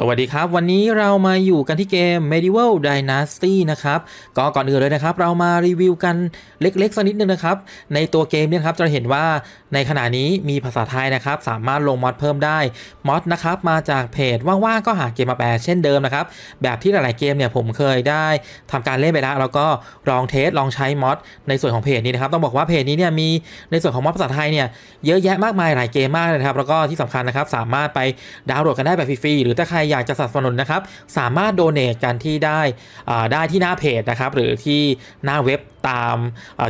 สวัสดีครับ วันนี้เรามาอยู่กันที่เกม Medieval Dynasty นะครับ ก็ก่อนอื่นเลยนะครับ เรามารีวิวกันเล็ก ๆสักนิดนึงนะครับ ในตัวเกมเนี่ยครับจะเห็นว่าในขณะนี้มีภาษาไทยนะครับ สามารถลงมอดเพิ่มได้มอดนะครับมาจากเพจว่างๆก็หาเกมมาแปลเช่นเดิมนะครับ แบบที่หลายๆเกมเนี่ยผมเคยได้ทำการเล่นไปแล้ว แล้วก็ลองเทส ลองใช้มอด ในส่วนของเพจนี้นะครับต้องบอกว่าเพจนี้เนี่ยมีในส่วนของมอดภาษาไทยเนี่ยเยอะแยะมากมายหลายเกมมากเลยครับแล้วก็ที่สำคัญนะครับสามารถไปดาวน์โหลดกันได้แบบฟรีๆหรือถ้าใครอยากจะสนับสนุนนะครับ สามารถโดเนทกันที่ได้ได้ที่หน้าเพจนะครับ หรือที่หน้าเว็บตาม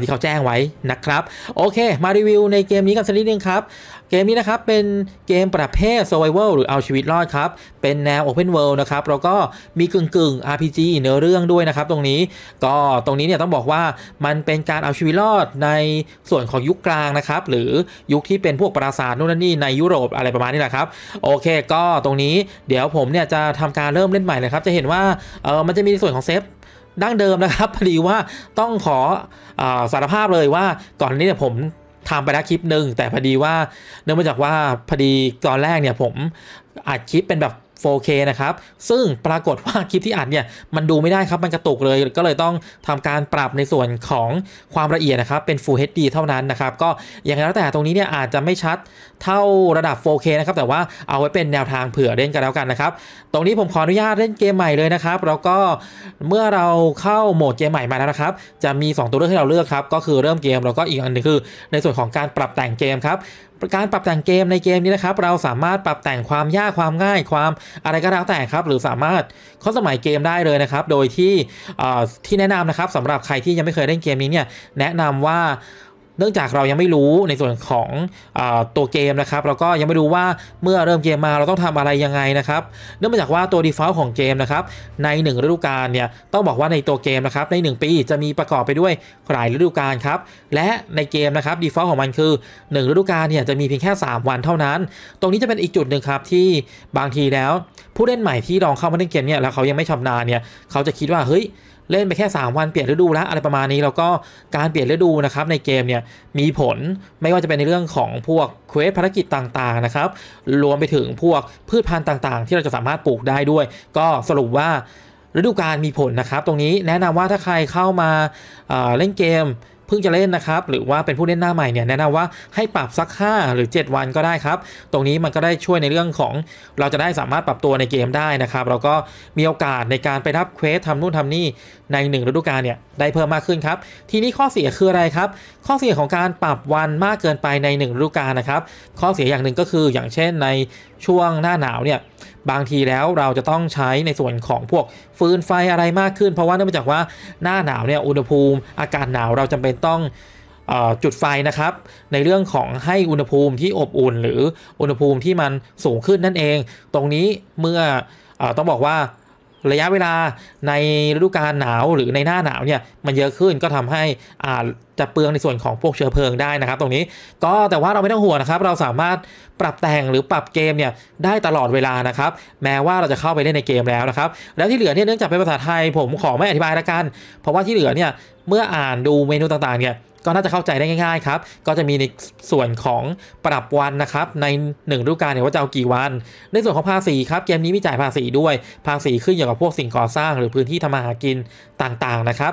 ที่เขาแจ้งไว้นะครับ โอเคมารีวิวในเกมนี้กันสักนิดนึงครับเกมนี้นะครับ เป็นเกมประเภท Survival หรือเอาชีวิตรอด ครับ เป็นแนว Open World นะครับแล้วก็มีกึ่งกึ่ง RPG เนื้อเรื่องด้วยนะครับ ตรงนี้ก็ตรงนี้เนี่ยต้องบอกว่ามันเป็นการเอาชีวิตรอดในส่วนของยุคกลางนะครับ หรือยุคที่เป็นพวกปราสาทนู่นนี่ในยุโรปอะไรประมาณนี้แหละครับ โอเคก็ตรงนี้เดี๋ยวผมเนี่ยจะทำการเริ่มเล่นใหม่เลยครับจะเห็นว่าเออมันจะมีส่วนของเซฟดั้งเดิมนะครับพอดีว่าต้องขออสารภาพเลยว่าก่อนนี้เนี่ยผมทำ ไปแล้วคลิปหนึ่งแต่ พอดีว่าเนื่องมาจากว่า พอดีตอน แรก เนี่ย ผมอัดคลิปเป็นแบบ 4K นะครับ ซึ่งปรากฏว่าคลิปที่อัดเนี่ยมันดูไม่ได้ครับ มันกระตุกเลย ก็เลยต้องทำการปรับในส่วนของความละเอียดนะครับ เป็น Full HD เท่านั้น นะครับ ก็อย่างไรแล้วแต่ตรงนี้เนี่ยอาจจะไม่ชัดเท่าระดับ 4K นะครับ แต่ว่าเอาไว้เป็นแนวทางเผื่อเล่นกันแล้วกันนะครับ ตรงนี้ผมขออนุญาตเล่นเกมใหม่เลยนะครับ แล้วก็เมื่อเราเข้าโหมดเกมใหม่มาแล้วนะครับ จะมี 2 ตัวเลือกให้เราเลือกครับ ก็คือเริ่มเกม แล้วก็อีกอันนึงคือในส่วนของการปรับแต่งเกมครับการปรับแต่งเกมในเกม นี้ นะครับ เราสามารถปรับแต่งความยากความง่ายความอะไรก็แล้วแต่ครับ หรือสามารถข้อสมัยเกมได้เลยนะครับ โดยที่ที่แนะนำนะครับสำหรับใครที่ยังไม่เคยเล่นเกมนี้เนี่ยแนะนำว่าเนื่องจากเรายังไม่รู้ในส่วนของอตัวเกมนะครับแล้วก็ยังไม่รู้ว่าเมื่อเริ่มเกมมาเราต้องทำอะไรยังไงนะครับเนื่องมาจากว่าตัว default ของเกมนะครับใน 1 ฤดูกาลเนี่ยต้องบอกว่าในตัวเกมนะครับใน 1 ปีจะมีประกอบไปด้วยหลายฤดูกาลครับและในเกมนะครับ default ของมันคือ 1 ฤดูกาลเนี่ยจะมีเพียงแค่ 3 วันเท่านั้น ตรงนี้จะเป็นอีกจุดหนึ่งครับที่บางทีแล้วผู้เล่นใหม่ที่ลองเข้ามาเล่นเกมเนี่ยแล้วเขายังไม่ชำนาญเนี่ยเขาจะคิดว่าเฮ้ยเล่นไปแค่ 3 วันเปลี่ยนฤดูแล้ว อะไรประมาณนี้แล้วก็การเปลี่ยนฤดูนะครับในเกมเนี่ยมีผลไม่ว่าจะเป็นในเรื่องของพวกเควสภารกิจต่างๆนะครับรวมไปถึงพวกพืชพันธุ์ต่างๆ ที่เราจะสามารถปลูกได้ด้วยก็สรุปว่าฤดูกาลมีผลนะครับ ตรงนี้แนะนำว่าถ้าใครเข้ามาเล่นเกม เพิ่งจะเล่นนะครับ หรือว่าเป็นผู้เล่นหน้าใหม่เนี่ยแนะนำว่าให้ปรับสัก5หรือ 7 วันก็ได้ครับ ตรงนี้มันก็ได้ช่วยในเรื่องของเราจะได้สามารถปรับตัวในเกมได้นะครับเราก็มีโอกาสในการไปรับเควสทำนู่นทำนี่ใน1ฤดูกาลเนี่ยได้เพิ่มมากขึ้นครับ ทีนี้ข้อเสียคืออะไรครับ ข้อเสียของการปรับวันมากเกินไปใน1ฤดูกาลนะครับข้อเสียอย่างหนึ่งก็คืออย่างเช่นในช่วงหน้าหนาวเนี่ยบางทีแล้วเราจะต้องใช้ในส่วนของพวกฟืนไฟอะไรมากขึ้น เพราะว่าเนื่องจากว่าหน้าหนาวเนี่ยอุณหภูมิ อากาศหนาวเราจำเป็นต้องจุดไฟนะครับ ในเรื่องของให้อุณหภูมิที่อบอุ่น หรืออุณหภูมิที่มันสูงขึ้นนั่นเอง ตรงนี้เมื่ออต้องบอกว่าระยะเวลาในฤดูกาลหนาวหรือในหน้าหนาวเนี่ยมันเยอะขึ้นก็ทำให้อ่าจะเปลืองในส่วนของพวกเชื้อเพลิงได้นะครับ ตรงนี้ก็แต่ว่าเราไม่ต้องห่วงนะครับ เราสามารถปรับแต่งหรือปรับเกมเนี่ยได้ตลอดเวลานะครับแม้ว่าเราจะเข้าไปเล่นในเกมแล้วนะครับแล้วที่เหลือเนี่ยเนื่องจากเป็นภาษาไทยผมขอไม่อธิบายละกันเพราะว่าที่เหลือเนี่ยเมื่ออ่านดูเมนูต่างๆเนี่ยก็น่าจะเข้าใจได้ง่ายๆครับ ก็จะมีในส่วนของปรับวันนะครับ ใน1ฤดูกาลเนี่ยว่าจะเอากี่วัน ในส่วนของภาษีครับเกมนี้มีจ่ายภาษี ด้วย ภาษีขึ้นอยู่กับพวกสิ่งก่อสร้างหรือพื้นที่ทำมาหากินต่างๆนะครับ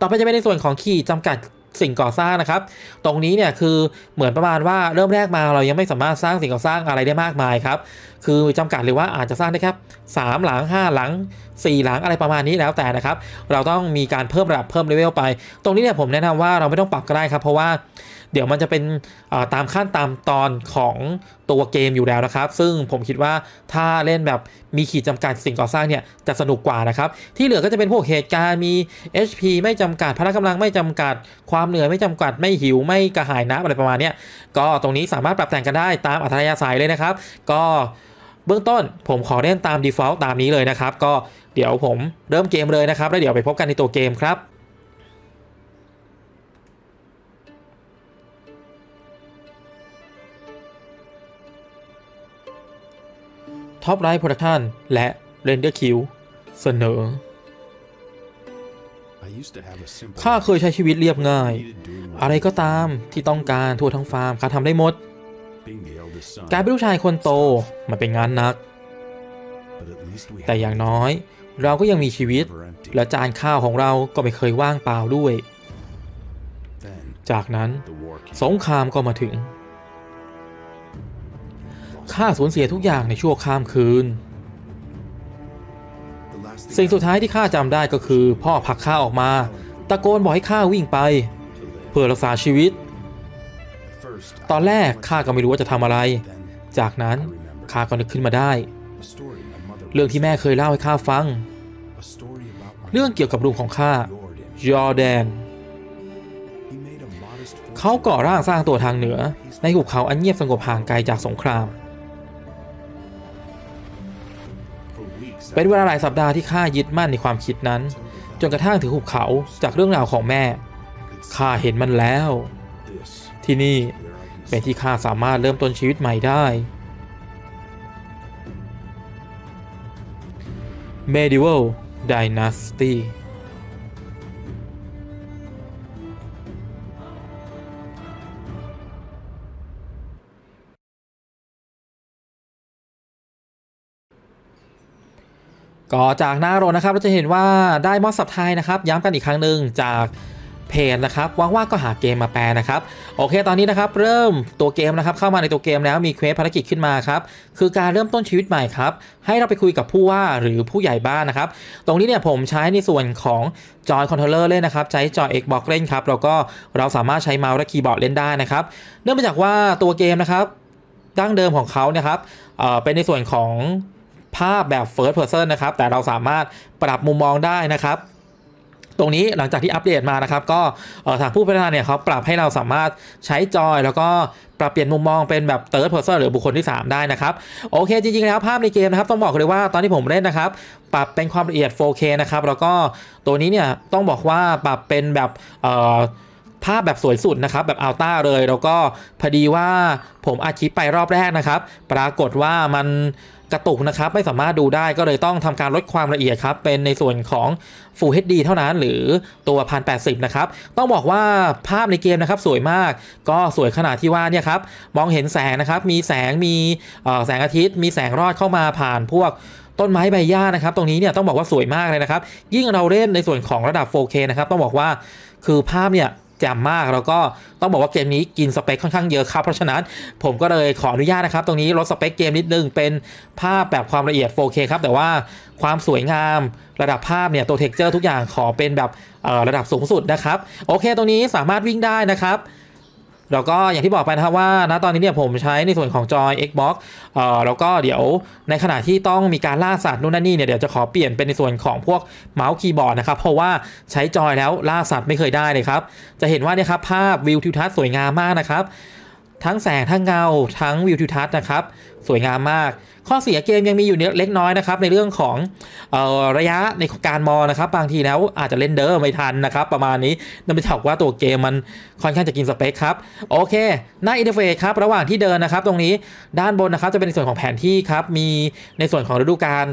ต่อไปจะเป็นในส่วนของขีดจำกัดสิ่งก่อสร้างนะครับ ตรงนี้เนี่ยคือเหมือนประมาณว่าเริ่มแรกมาเรายังไม่สามารถสร้างสิ่งก่อสร้างอะไรได้มากมายครับคือจำกัดเลยว่าอาจจะสร้างได้ครับ3หลัง 5 หลัง 4 หลังอะไรประมาณนี้แล้วแต่นะครับ เราต้องมีการเพิ่มระดับเพิ่มเลเวลไปตรงนี้เนี่ยผมแนะนำว่าเราไม่ต้องปรับก็ได้ครับ เพราะว่าเดี๋ยวมันจะเป็นตามขั้นตามตอนของตัวเกมอยู่แล้วนะครับ ซึ่งผมคิดว่าถ้าเล่นแบบมีขีดจำกัดสิ่งก่อสร้างเนี่ยจะสนุกกว่านะครับ ที่เหลือก็จะเป็นพวกเหตุการณ์มี HP ไม่จำกัดพละกำลังไม่จำกัด ความเหนื่อยไม่จำกัดไม่หิวไม่กระหายน้ำอะไรประมาณนี้ก็ตรงนี้สามารถปรับแต่งกันได้ตามอัธยาศัยเลยนะครับ ก็เบื้องต้นผมขอเล่นตาม default ตามนี้เลยนะครับ ก็เดี๋ยวผมเริ่มเกมเลยนะครับ แล้วเดี๋ยวไปพบกันในตัวเกมครับท็อปไลท์โปรดักชันและเเรนดอร์คิวเสนอข้าเคยใช้ชีวิตเรียบง่าย อะไรก็ตามที่ต้องการทั่วทั้งฟาร์มข้าทำได้หมดการเป็นลูกชายคนโตมันเป็นงานนัก แต่อย่างน้อยเราก็ยังมีชีวิต และจานข้าวของเราก็ไม่เคยว่างเปล่าด้วย จากนั้นสงครามก็มาถึง ข้าสูญเสียทุกอย่างในชั่วข้ามคืน สิ่งสุดท้ายที่ข้าจำได้ก็คือ พ่อผลักข้าออกมา ตะโกนบอกให้ข้าวิ่งไป เพื่อรักษาชีวิตตอนแรกข้าก็ไม่รู้ว่าจะทำอะไร จากนั้นข้าก็นึกขึ้นมาได้ เรื่องที่แม่เคยเล่าให้ข้าฟัง เรื่องเกี่ยวกับลุงของข้ายอร์แดน เขาก่อร่างสร้างตัวทางเหนือ ในหุบเขาอันเงียบสงบห่างไกลจากสงคราม เป็นเวลาหลายสัปดาห์ที่ข้ายึดมั่นในความคิดนั้น จนกระทั่งถึงหุบเขาจากเรื่องราวของแม่ข้าเห็นมันแล้ว ที่นี่เป็นที่ข้าสามารถเริ่มต้นชีวิตใหม่ได้ Medieval Dynasty ก็จากหน้ารถนะครับ เราจะเห็นว่าได้ มอสสับไทยนะครับ ย้ำกันอีกครั้งหนึ่งจากเพจนะครับว่างๆก็หาเกมมาแปลนะครับ โอเคตอนนี้นะครับเริ่มตัวเกมนะครับ เข้ามาในตัวเกมแล้วมีเควสภารกิจขึ้นมาครับ คือการเริ่มต้นชีวิตใหม่ครับ ให้เราไปคุยกับผู้ว่าหรือผู้ใหญ่บ้านนะครับ ตรงนี้เนี่ยผมใช้ในส่วนของจอยคอนโทรเลอร์เล่นนะครับ ใช้จอยเอกบอกเล่นครับแล้วก็เราสามารถใช้เมาส์และคีย์บอร์ดเล่นได้นะครับเนื่องมาจากว่าตัวเกมนะครับดั้งเดิมของเขาเนี่ยครับเเป็นในส่วนของภาพแบบ First Person นะครับแต่เราสามารถปรับมุมมองได้นะครับตรงนี้หลังจากที่อัปเดตมานะครับก็ทางผู้พัฒนาเนี่ยเขาปรับให้เราสามารถใช้จอย แล้วก็ปรับเปลี่ยนมุมมองเป็นแบบเติรดเพอร์เซอร์หรือบุคคลที่ 3 ได้นะครับ โอเคจริงๆ แล้วภาพในเกมนะครับต้องบอกเลยว่าตอนที่ผมเล่นนะครับ ปรับเป็นความละเอียด 4K นะครับ แล้วก็ตัวนี้เนี่ยต้องบอกว่าปรับเป็นแบบภาพแบบสวยสุดนะครับ แบบอัลต้าเลย แล้วก็พอดีว่าผมอาชีพไปรอบแรกนะครับปรากฏว่ามันกระตุกนะครับไม่สามารถดูได้ก็เลยต้องทำการลดความละเอียดครับเป็นในส่วนของ Full HD เท่านั้นหรือตัว1080 นะ ครับ ต้องบอกว่าภาพในเกมนะครับสวยมาก ก็สวยขนาดที่ว่าเนี่ยครับมองเห็นแสงนะครับมีแสงมีแสงอาทิตย์ มีแสงรอดเข้ามาผ่านพวกต้นไม้ใบหญ้านะครับตรงนี้เนี่ยต้องบอกว่าสวยมาก เลยนะครับยิ่งเราเล่นในส่วนของระดับ 4K นะครับต้องบอกว่าคือภาพเนี่ยจมมากแล้วก็ต้องบอกว่าเกมนี้ กินสเปคค่อนข้างเยอะครับเพราะฉะนั้นผมก็เลยขอ อนุญาต นะ ครับ ตรงนี้ลดสเปคเกมนิดนึงเป็นภาพแบบความ ละเอียด 4K ครับ แต่ว่าความสวยงามระดับภาพ เนี่ยตัว เท็กเจอร์ทุกอย่างขอเป็นแบบระดับสูงสุด นะ ครับ โอเค ตรงนี้สามารถวิ่งได้นะครับแล้วก็อย่างที่บอกไปนะครับว่า ณตอนนี้เนี่ยผมใช้ในส่วนของจอย Xbox เอ่อแล้วก็เดี๋ยวในขณะที่ต้องมีการล่าสัตว์นู่นนั่นนี่เนี่ย เดี๋ยวจะขอเปลี่ยนเป็นในส่วนของพวกเมาส์คีย์บอร์ดนะครับ เพราะว่าใช้จอยแล้วล่าสัตว์ไม่เคยได้เลยครับ จะเห็นว่าเนี่ยครับภาพวิวทิวทัศน์สวยงามมากนะครับทั้งแสง ทั้งเงา ทั้งวิวทิวทัศน์นะครับสวยงามมาก ข้อเสียเกมยังมีอยู่เล็กน้อยนะครับในเรื่องของออระยะในการมองนะครับ บางทีแล้วอาจจะเล่นเดอร์ไม่ทันนะครับ ประมาณนี้นั่นเป็นถอกว่าตัวเกมมันค่อนข้างจะกินสเปคครับโอเคหน้าอินเทอร์เฟซครับระหว่างที่เดินนะครับ ตรงนี้ด้านบนนะครับจะเป็นในส่วนของแผนที่ครับมีในส่วนของฤดูกาล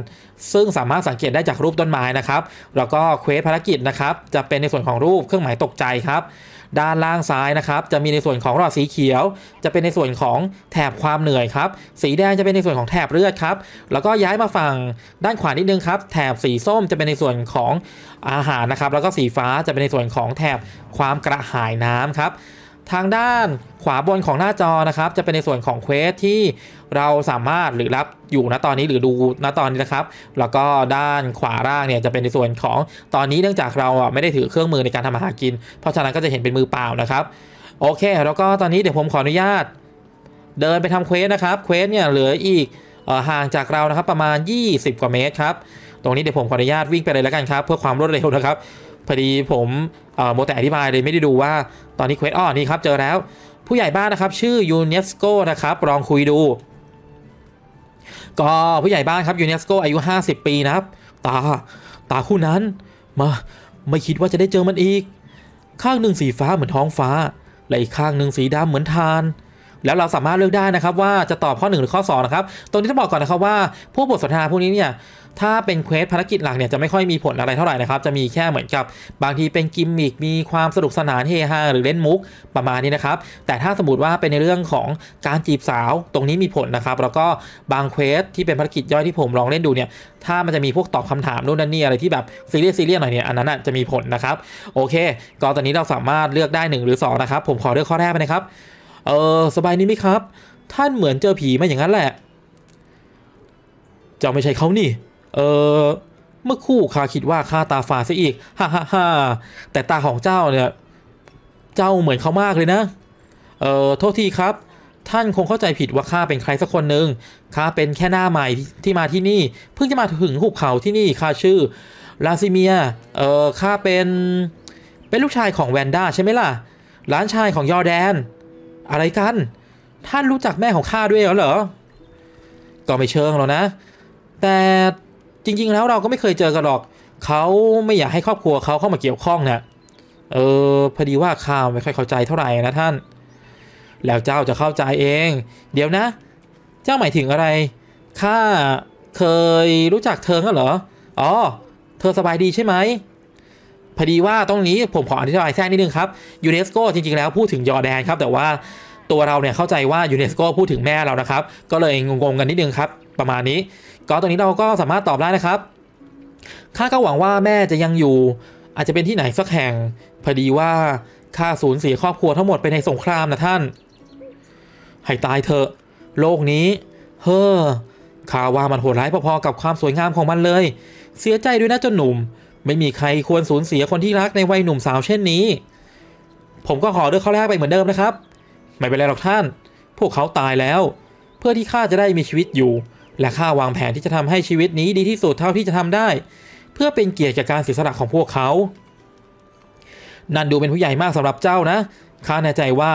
ซึ่งสามารถสังเกตได้จากรูปต้นไม้นะครับแล้วก็เควสภารกิจนะครับจะเป็นในส่วนของรูปเครื่องหมายตกใจครับด้านล่างซ้ายนะครับ จะมีในส่วนของะดอดสีเขียว จะเป็นในส่วนของแถบความเหนื่อยครับ สีแดงจะเป็นในส่วนของแถบเลือดครับ แล้วก็ย้ายมาฝั่งด้านขวานิดนึงครับ แถบสีส้มจะเป็นในส่วนของอาหารนะครับ แล้วก็สีฟ้าจะเป็นในส่วนของแถบความกระหายน้ำครับทางด้านขวาบนของหน้าจอนะครับ จะเป็นในส่วนของเควสที่เราสามารถหรือรับอยู่ณ ตอนนี้หรือดูณตอนนี้นะครับแล้วก็ด้านขวาล่างเนี่ยจะเป็นในส่วนของตอนนี้เนื่องจากเราไม่ได้ถือเครื่องมือในการทำอาหากิน เพราะฉะนั้นก็จะเห็นเป็นมือเปล่านะครับ โอเคแล้วก็ตอนนี้เดี๋ยวผมขออนุญาต เดินไปทำเควสนะครับเควสเนี่ยเหลืออีกห่างจากเรานะครับประมาณ 20กว่าเมตรครับตรงนี้เดี๋ยวผมขออนุญาตวิ่งไปเลยแล้วกันครับ เพื่อความรวดเร็วนะครับพอดีผมโมแต่ อธิบายเลยไม่ได้ดูว่าตอนนี้เควสอ้อนี่ครับเจอแล้ว ผู้ใหญ่บ้าน นะครับ ชื่อยูเนสโกนะครับ ลองคุยดู ก็ผู้ใหญ่บ้าน ครับยูเนสโกอายุ 50 ปี นะ ครับ ตา ตา คู่ นั้นมาไม่คิดว่าจะได้เจอมันอีก ข้างหนึ่งสีฟ้าเหมือนท้องฟ้า และ อีก ข้างหนึ่งสีดำเหมือนทานแล้วเราสามารถเลือกได้นะครับว่าจะตอบข้อ1หรือข้อ2นะครับตรงนี้ต้องบอกก่อนนะครับว่าพวกบทสนทนาพวกนี้เนี่ยถ้าเป็นเควสภารกิจหลักเนี่ยจะไม่ค่อยมีผลอะไรเท่าไหร่นะครับจะมีแค่เหมือนกับ บางทีเป็นกิมมิกมีความสนุกสนานเฮฮาหรือเล่นมุกประมาณนี้นะครับ แต่ถ้าสมมติว่าเป็นในเรื่องของการจีบสาวตรงนี้มีผลนะครับ แล้วก็บางเควสที่เป็นภารกิจย่อยที่ผมลองเล่นดูเนี่ยถ้ามันจะมีพวกตอบคำถามนู่นนั่นนี่อะไรที่แบบซีเรียสซีเรียสหน่อยเนี่ยอันนั้นจะมีผลนะครับโอเคก็ตอนนี้เราสามารถเลือกได้1หรือ2นะครับผมขอเลือกข้อแรกไปนะครับเออสบายนี้ไหมครับ ท่านเหมือนเจอผีมาอย่างนั้นแหละ จะไม่ใช่เขานี่เออเมื่อคู่ข้าคิดว่าข้าตาฝาดซะอีก ฮ่าฮ่าฮ่าแต่ตาของเจ้าเนี่ย เจ้าเหมือนเขามากเลยนะ เออโทษทีครับ ท่านคงเข้าใจผิดว่าข้าเป็นใครสักคนหนึ่งข้าเป็นแค่หน้าใหม่ที่มาที่นี่ เพิ่งจะมาถึงหุบเขาที่นี่ ข้าชื่อลาซิเมีย เออข้าเป็น เป็นลูกชายของแวนด้าใช่ไหมล่ะหลานชายของยอแดน อะไรกัน ท่านรู้จักแม่ของข้าด้วยเหรอ ก็ไม่เชิงหรอกนะ แต่จริง ๆแล้วเราก็ไม่เคยเจอกันหรอก เขาไม่อยากให้ครอบครัวเขาเข้ามาเกี่ยวข้องนะเออพอดีว่าข้าไม่ค่อยเข้าใจเท่าไหร่นะท่าน แล้วเจ้าจะเข้าใจเอง เดี๋ยวนะ เจ้าหมายถึงอะไร ข้าเคยรู้จักเธอเหรออ๋อ เธอสบายดีใช่ไหมพอดีว่าตรงนี้ผมขออธิบายแทรกนิดนึงครับ ยูเนสโกจริงๆ แล้วพูดถึงยอร์แดนครับ แต่ว่าตัวเราเนี่ยเข้าใจว่ายูเนสโกพูดถึงแม่เรานะครับ ก็เลยงงๆกันนิดนึงครับ ประมาณนี้ก็ตอนนี้เราก็สามารถตอบได้นะครับ ข้าก็หวังว่าแม่จะยังอยู่ อาจจะเป็นที่ไหนสักแห่ง พอดีว่าข้าสูญเสีย ครอบครัวทั้งหมดไปในสงครามนะท่าน ให้ตายเถอะ โลกนี้ เฮ้อข้าว่ามันโหดร้าย พอๆกับความสวย งามของมันเลย เสีย ใจด้วยนะเจ้าหนุ่ม ไม่มีใครควรสูญเสียคนที่รักในวัยหนุ่มสาวเช่นนี้ ผมก็ขอเลือกเขาแรกไปเหมือนเดิมนะครับไม่เป็นไรหรอกท่าน พวกเขาตายแล้ว เพื่อที่ข้าจะได้มีชีวิตอยู่และข้าวางแผนที่จะทำให้ชีวิตนี้ดีที่สุด เท่าที่จะทำได้ เพื่อเป็นเกียรติจากการเสียสละของพวกเขา นั่นดูเป็นผู้ใหญ่มากสำหรับเจ้านะ ข้าแน่ใจว่า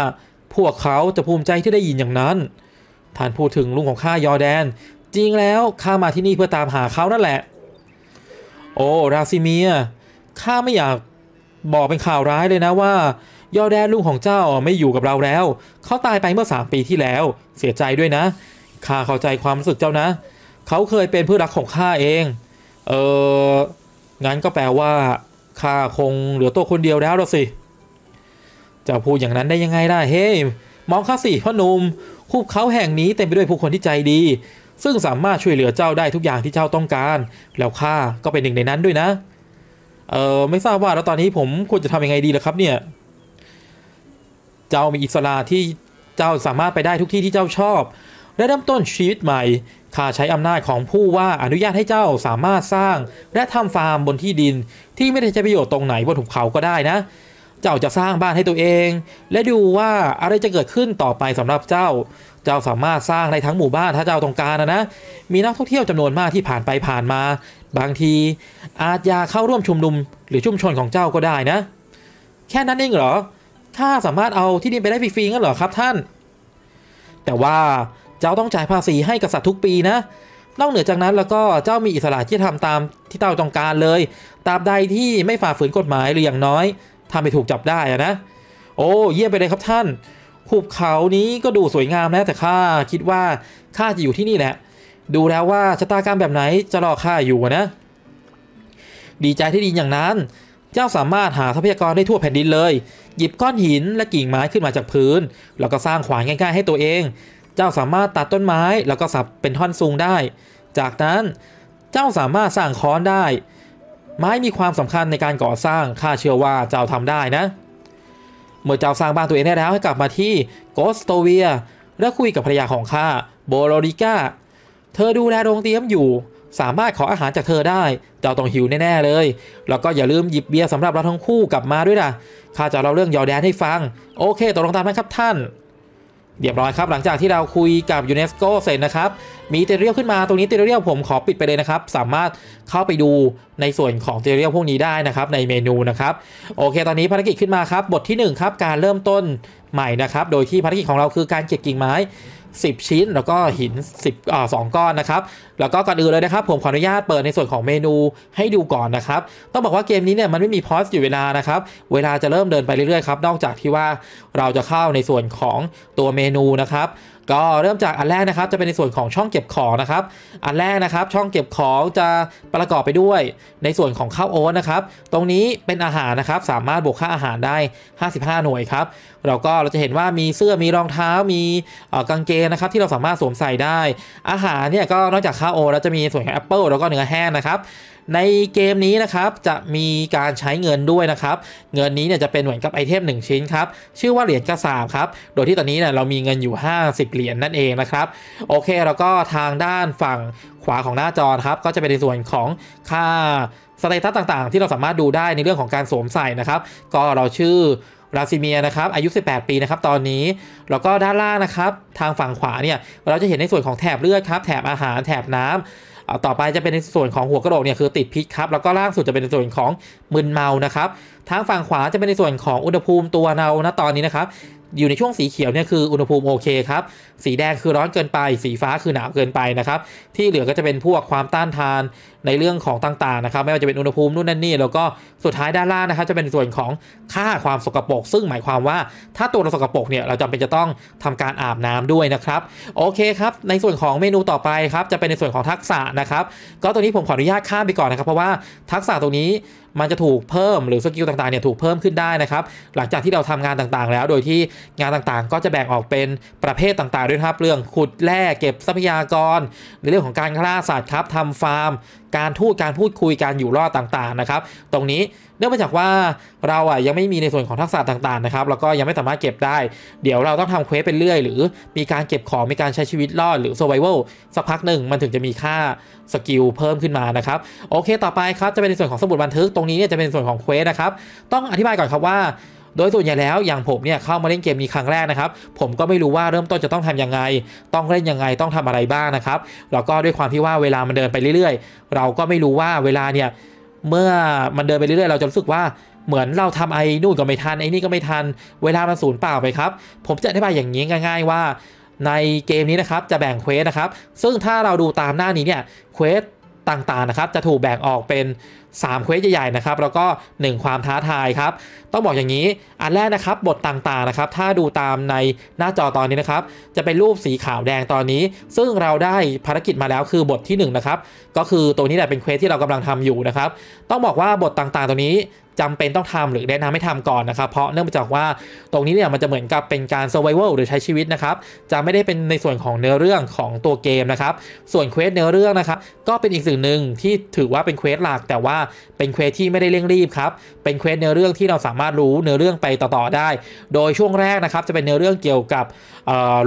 พวกเขาจะภูมิใจที่ได้ยินอย่างนั้น ท่านพูดถึงลุงของข้ายอแดน จริงแล้ว ข้ามาที่นี่เพื่อตามหาเขานั่นแหละ โอ้ ราซิเมียข้าไม่อยากบอกเป็นข่าวร้ายเลยนะว่ายอแดนลุงของเจ้าไม่อยู่กับเราแล้ว เขาตายไปเมื่อสามปีที่แล้วเสียใจด้วยนะข้าเข้าใจความรู้สึกเจ้านะ เขาเคยเป็นเพื่อรักของข้าเอง เอองั้นก็แปลว่าข้าคง เหลือตัวคนเดียวแล้วสิจะพูดอย่างนั้นได้ยังไงล่ะเฮ้ยมองข้าสิพ่อหนุ่มคูบเขาแห่งนี้ เต็ม ไปด้วยผู้คนที่ใจดี ซึ่งสามารถช่วยเหลือเจ้าได้ทุกอย่างที่เจ้าต้องการ แล้วข้าก็เป็นหนึ่งในนั้นด้วยนะ เออไม่ทราบว่าแล้วตอนนี้ผมควรจะทำยังไงดีล่ะครับเนี่ย เจ้ามีอิสระที่เจ้าสามารถไปได้ทุกที่ที่เจ้าชอบและเริ่มต้นชีวิตใหม่ ข้าใช้อำนาจของผู้ว่าอนุญาตให้เจ้าสามารถสร้าง และทำฟาร์มบนที่ดินที่ไม่ได้ใช้ประโยชน์ตรงไหนบนหุบเขาก็ได้นะ เจ้าจะสร้างบ้านให้ตัวเอง และดูว่าอะไรจะเกิดขึ้นต่อไปสำหรับเจ้า เจ้าสามารถสร้างในทั้งหมู่บ้านถ้าเจ้าต้องการนะนะมีนักท่องเที่ยวจำนวนมากที่ผ่านไปผ่านมา บางทีอาจอยากเข้าร่วมชุมนุม หรือชุมชนของเจ้าก็ได้นะ แค่นั้นเองเหรอข้าสามารถเอาที่ดินไปได้ฟรีๆงั้นเหรอครับท่าน แต่ว่าเจ้า ต้องจ่ายภาษีให้กษัตริย์ทุกปีนะ นอกเหนือจากนั้นแล้วก็เจ้ามีอิสระที่ทำตามที่เจ้าต้องการเลย ตามใดที่ไม่ฝ่าฝืนกฎหมายหรืออย่าง น้อย ทำไปถูกจับได้อะนะ โอ้ เยี่ยม ไปเลยครับท่านุูเขานี้ก็ดูสวยงามนะแต่ข้าคิดว่าข้าจะอยู่ที่นี่แหละ ดูแล้วว่าชะตากรรมแบบไหนจะรอข้าอยู่นะ ดีใจที่ดีอย่างนั้น เจ้าสามารถหาทรัพยากรได้ทั่วแผ่นดินเลย หยิบก้อนหินและกิ่งไม้ขึ้นมาจากพื้นแล้วก็สร้างขวานง่าย ๆให้ตัวเองเจ้าสามารถตัดต้นไม้แล้วก็สับเป็นท่อนซุงได้ จากนั้นเจ้าสามารถสร้างค้อนได้ ไม้มีความสำคัญในการก่อสร้างข้าเชื่อว่าเจ้าทำได้นะ เมื่อเจ้าสร้างบ้านตัวเองได้แล้วให้กลับมาที่โกสโตเวียและคุยกับภรรยาของข้าโบโลริก้าเธอดูแลโรงเตี๊ยมอยู่ สามารถขออาหารจากเธอได้ เจ้าต้องหิวแน่ๆเลย แล้วก็อย่าลืมหยิบเบียร์สำหรับเราทั้งคู่กลับมาด้วยนะข้าจะเล่าเรื่องยอแดนให้ฟังโอเคตกลงตามนะครับท่านเรียบร้อยครับ หลังจากที่เราคุยกับยูเนสโกเสร็จนะครับมีเตเรียลขึ้นมาตรงนี้เตเรียลผมขอปิดไปเลยนะครับ สามารถเข้าไปดูในส่วนของเตเรียลพวกนี้ได้นะครับในเมนูนะครับโอเค ตอนนี้ภารกิจขึ้นมาครับบทที่ 1 ครับ การเริ่มต้นใหม่นะครับโดยที่ภารกิจของเราคือการเก็บกิ่งไม้10 ชิ้นแล้วก็หิน10อ่าสก้อนนะครับ แล้วก็ ก่อนอื่นเลยนะครับ ผมขออนุญาตเปิดในส่วนของเมนูให้ดูก่อนนะครับ ต้องบอกว่าเกมนี้เนี่ยมันไม่มีพอยสอยู่เวลานะครับ เวลาจะเริ่มเดินไปเรื่อยๆครับ นอกจากที่ว่าเราจะเข้าในส่วนของตัวเมนูนะครับก็เริ่มจากอันแรกนะครับจะเป็นในส่วนของช่องเก็บของนะครับอันแรกนะครับช่องเก็บของจะประกอบไปด้วย ในส่วนของข้าวโอ๊ตนะครับตรงนี้เป็นอาหารนะครับสามารถบวกค่าอาหารได้ 55 หน่วยครับเราก็เราจะเห็นว่ามีเสื้อมีรองเท้า มีกางเกงนะครับที่เราสามารถสวมใส่ได้ อาหารเนี่ยก็นอกจากข้าวโอ๊ตแล้วจะมีส่วนของแอปเปิลแล้วก็เนื้อแห้งนะครับในเกมนี้นะครับจะมีการใช้เงินด้วยนะครับ เงินนี้เนี่ยจะเป็นเหมือนกับไอเทม1ชิ้นครับชื่อว่าเหรียญกระสาบครับโดยที่ตอนนี้เนี่ยเรามีเงินอยู่ 50 เหรียญนนั่นเองนะครับ โอเคแล้วก็ทางด้านฝั่งขวาของหน้าจอครับก็จะเป็นในส่วนของค่าสเตตัสต่างๆ ที่เราสามารถดูได้ในเรื่องของการสวมใส่นะครับ ก็เราชื่อราซิเมียนะครับอายุ18ปีนะครับตอนนี้แล้วก็ด้านล่างนะครับ ทางฝั่งขวาเนี่ยเราจะเห็นในส่วนของแถบเลือดครับ แถบอาหารแถบน้ำต่อไปจะเป็นในส่วนของหัวกระโหลกเนี่ย คือติด พิษครับ แล้วก็ล่างสุด จะ เป็นในส่วนของมึนเมานะครับ ทางฝั่งขวาจะเป็นในส่วนของอุณหภูมิตัวเราณตอนนี้นะครับอยู่ในช่วงสีเขียวเนี่ยคืออุณหภูมิโอเคครับสีแดงคือร้อนเกินไป สีฟ้าคือหนาวเกินไปนะครับที่เหลือก็จะเป็นพวกความต้านทานในเรื่องของต่าง ๆ นะครับไม่ว่าจะเป็นอุณหภูมินู่นนั่นนี่แล้วก็สุดท้ายด้านล่างนะครับจะเป็นส่วนของค่าความสกปรกซึ่งหมายความว่า ถ้าตัวเราสกปรกเนี่ยเราจำเป็นจะต้องทำการอาบน้ำด้วยนะครับ โอเคครับในส่วนของเมนูต่อไปครับจะเป็นในส่วนของทักษะนะครับ ก็ตัวนี้ผมขออนุญาตข้ามไปก่อนนะครับเพราะว่าทักษะตัวนี้มันจะถูกเพิ่มหรือสกิลต่างๆเนี่ยถูกเพิ่มขึ้นได้นะครับ หลังจากที่เราทำงานต่างๆ แล้วโดยที่งานต่างๆ ก็จะแบ่งออกเป็นประเภทต่าง ๆ ด้วยครับเรื่องขุดแร่เก็บทรัพยากรในเรื่องของการฆ่าสัตว์ครับทำฟาร์มการทูตการพูดคุยการอยู่รอดต่าง ๆ นะครับตรงนี้เนื่องมาจากว่าเราอ่ะยังไม่มีในส่วนของทักษะต่างๆนะครับ แล้วก็ยังไม่สามารถเก็บได้ เดี๋ยวเราต้องทำเควสเป็นเรื่อยหรือมีการเก็บของมีการใช้ชีวิตรอดหรือ survival สักพักหนึ่งมันถึงจะมีค่าสกิลเพิ่มขึ้นมานะครับ โอเค ต่อไปครับจะเป็นในส่วนของสมุดบันทึกตรงนี้เนี่ยจะเป็นส่วนของเควสนะครับต้องอธิบายก่อนครับว่าโดย ส่วนใหญ่แล้ว อย่าง ผมเนี่ยเข้ามาเล่นเกมนี้ครั้งแรกนะครับ ผมก็ไม่รู้ว่าเริ่มต้นจะต้องทํำยัง ไง ต้องเล่นยังไงต้องทำอะไรบ้างนะครับแล้วก็ด้วยความที่ว่าเวลามันเดินไปเรื่อยๆ เราก็ไม่รู้ว่าเวลาเนี่ยเมื่อมันเดินไปเรื่อยๆเรา จะ รู้สึกว่า เหมือนเราทำไอ้นู่นก็ไม่ทันไอ้นี่ก็ไม่ทัน เวลามันสูญเปล่าไปครับผมจะอธิบายอย่างนี้ง่าย ๆ ว่า ในเกมนี้นะครับจะแบ่งเควสนะครับซึ่งถ้าเราดูตามหน้านี้เนี่ยเควสต่างๆนะครับจะถูกแบ่งออกเป็น3เควสใหญ่ๆ นะครับ แล้วก็ 1 ความท้าทายครับ ต้องบอกอย่างนี้อันแรกนะครับบทต่าง ๆ นะครับ ถ้าดูตามในหน้าจอตอนนี้นะครับ จะเป็นรูปสีขาวแดงตอนนี้ ซึ่งเราได้ภารกิจมาแล้วคือบทที่ 1 นะครับ ก็คือ ตัวนี้แหละเป็น เควส ที่เรากำลังทำ อยู่นะครับต้องบอกว่าบทต่างๆตัวนี้จำเป็นต้องทำหรือแนะนำให้ทำก่อนนะครับเพราะเนื่องจากว่าตรงนี้เนี่ยมันจะเหมือนกับเป็นการ survival หรือใช้ชีวิตนะครับจะไม่ได้เป็นในส่วนของเนื้อเรื่องของตัวเกมนะครับส่วนเควสเนื้อเรื่องนะครับก็เป็นอีกสิ่งหนึ่งที่ถือว่าเป็นเควสหลักแต่ว่าาเป็นเควส ที่ไม่ได้เร่งรีบครับ เป็นเควสเนื้อเรื่องที่เราสามารถรู้เนื้อเรื่องไปต่อๆได้ โดยช่วงแรกนะครับจะเป็นเนื้อเรื่องเกี่ยวกับ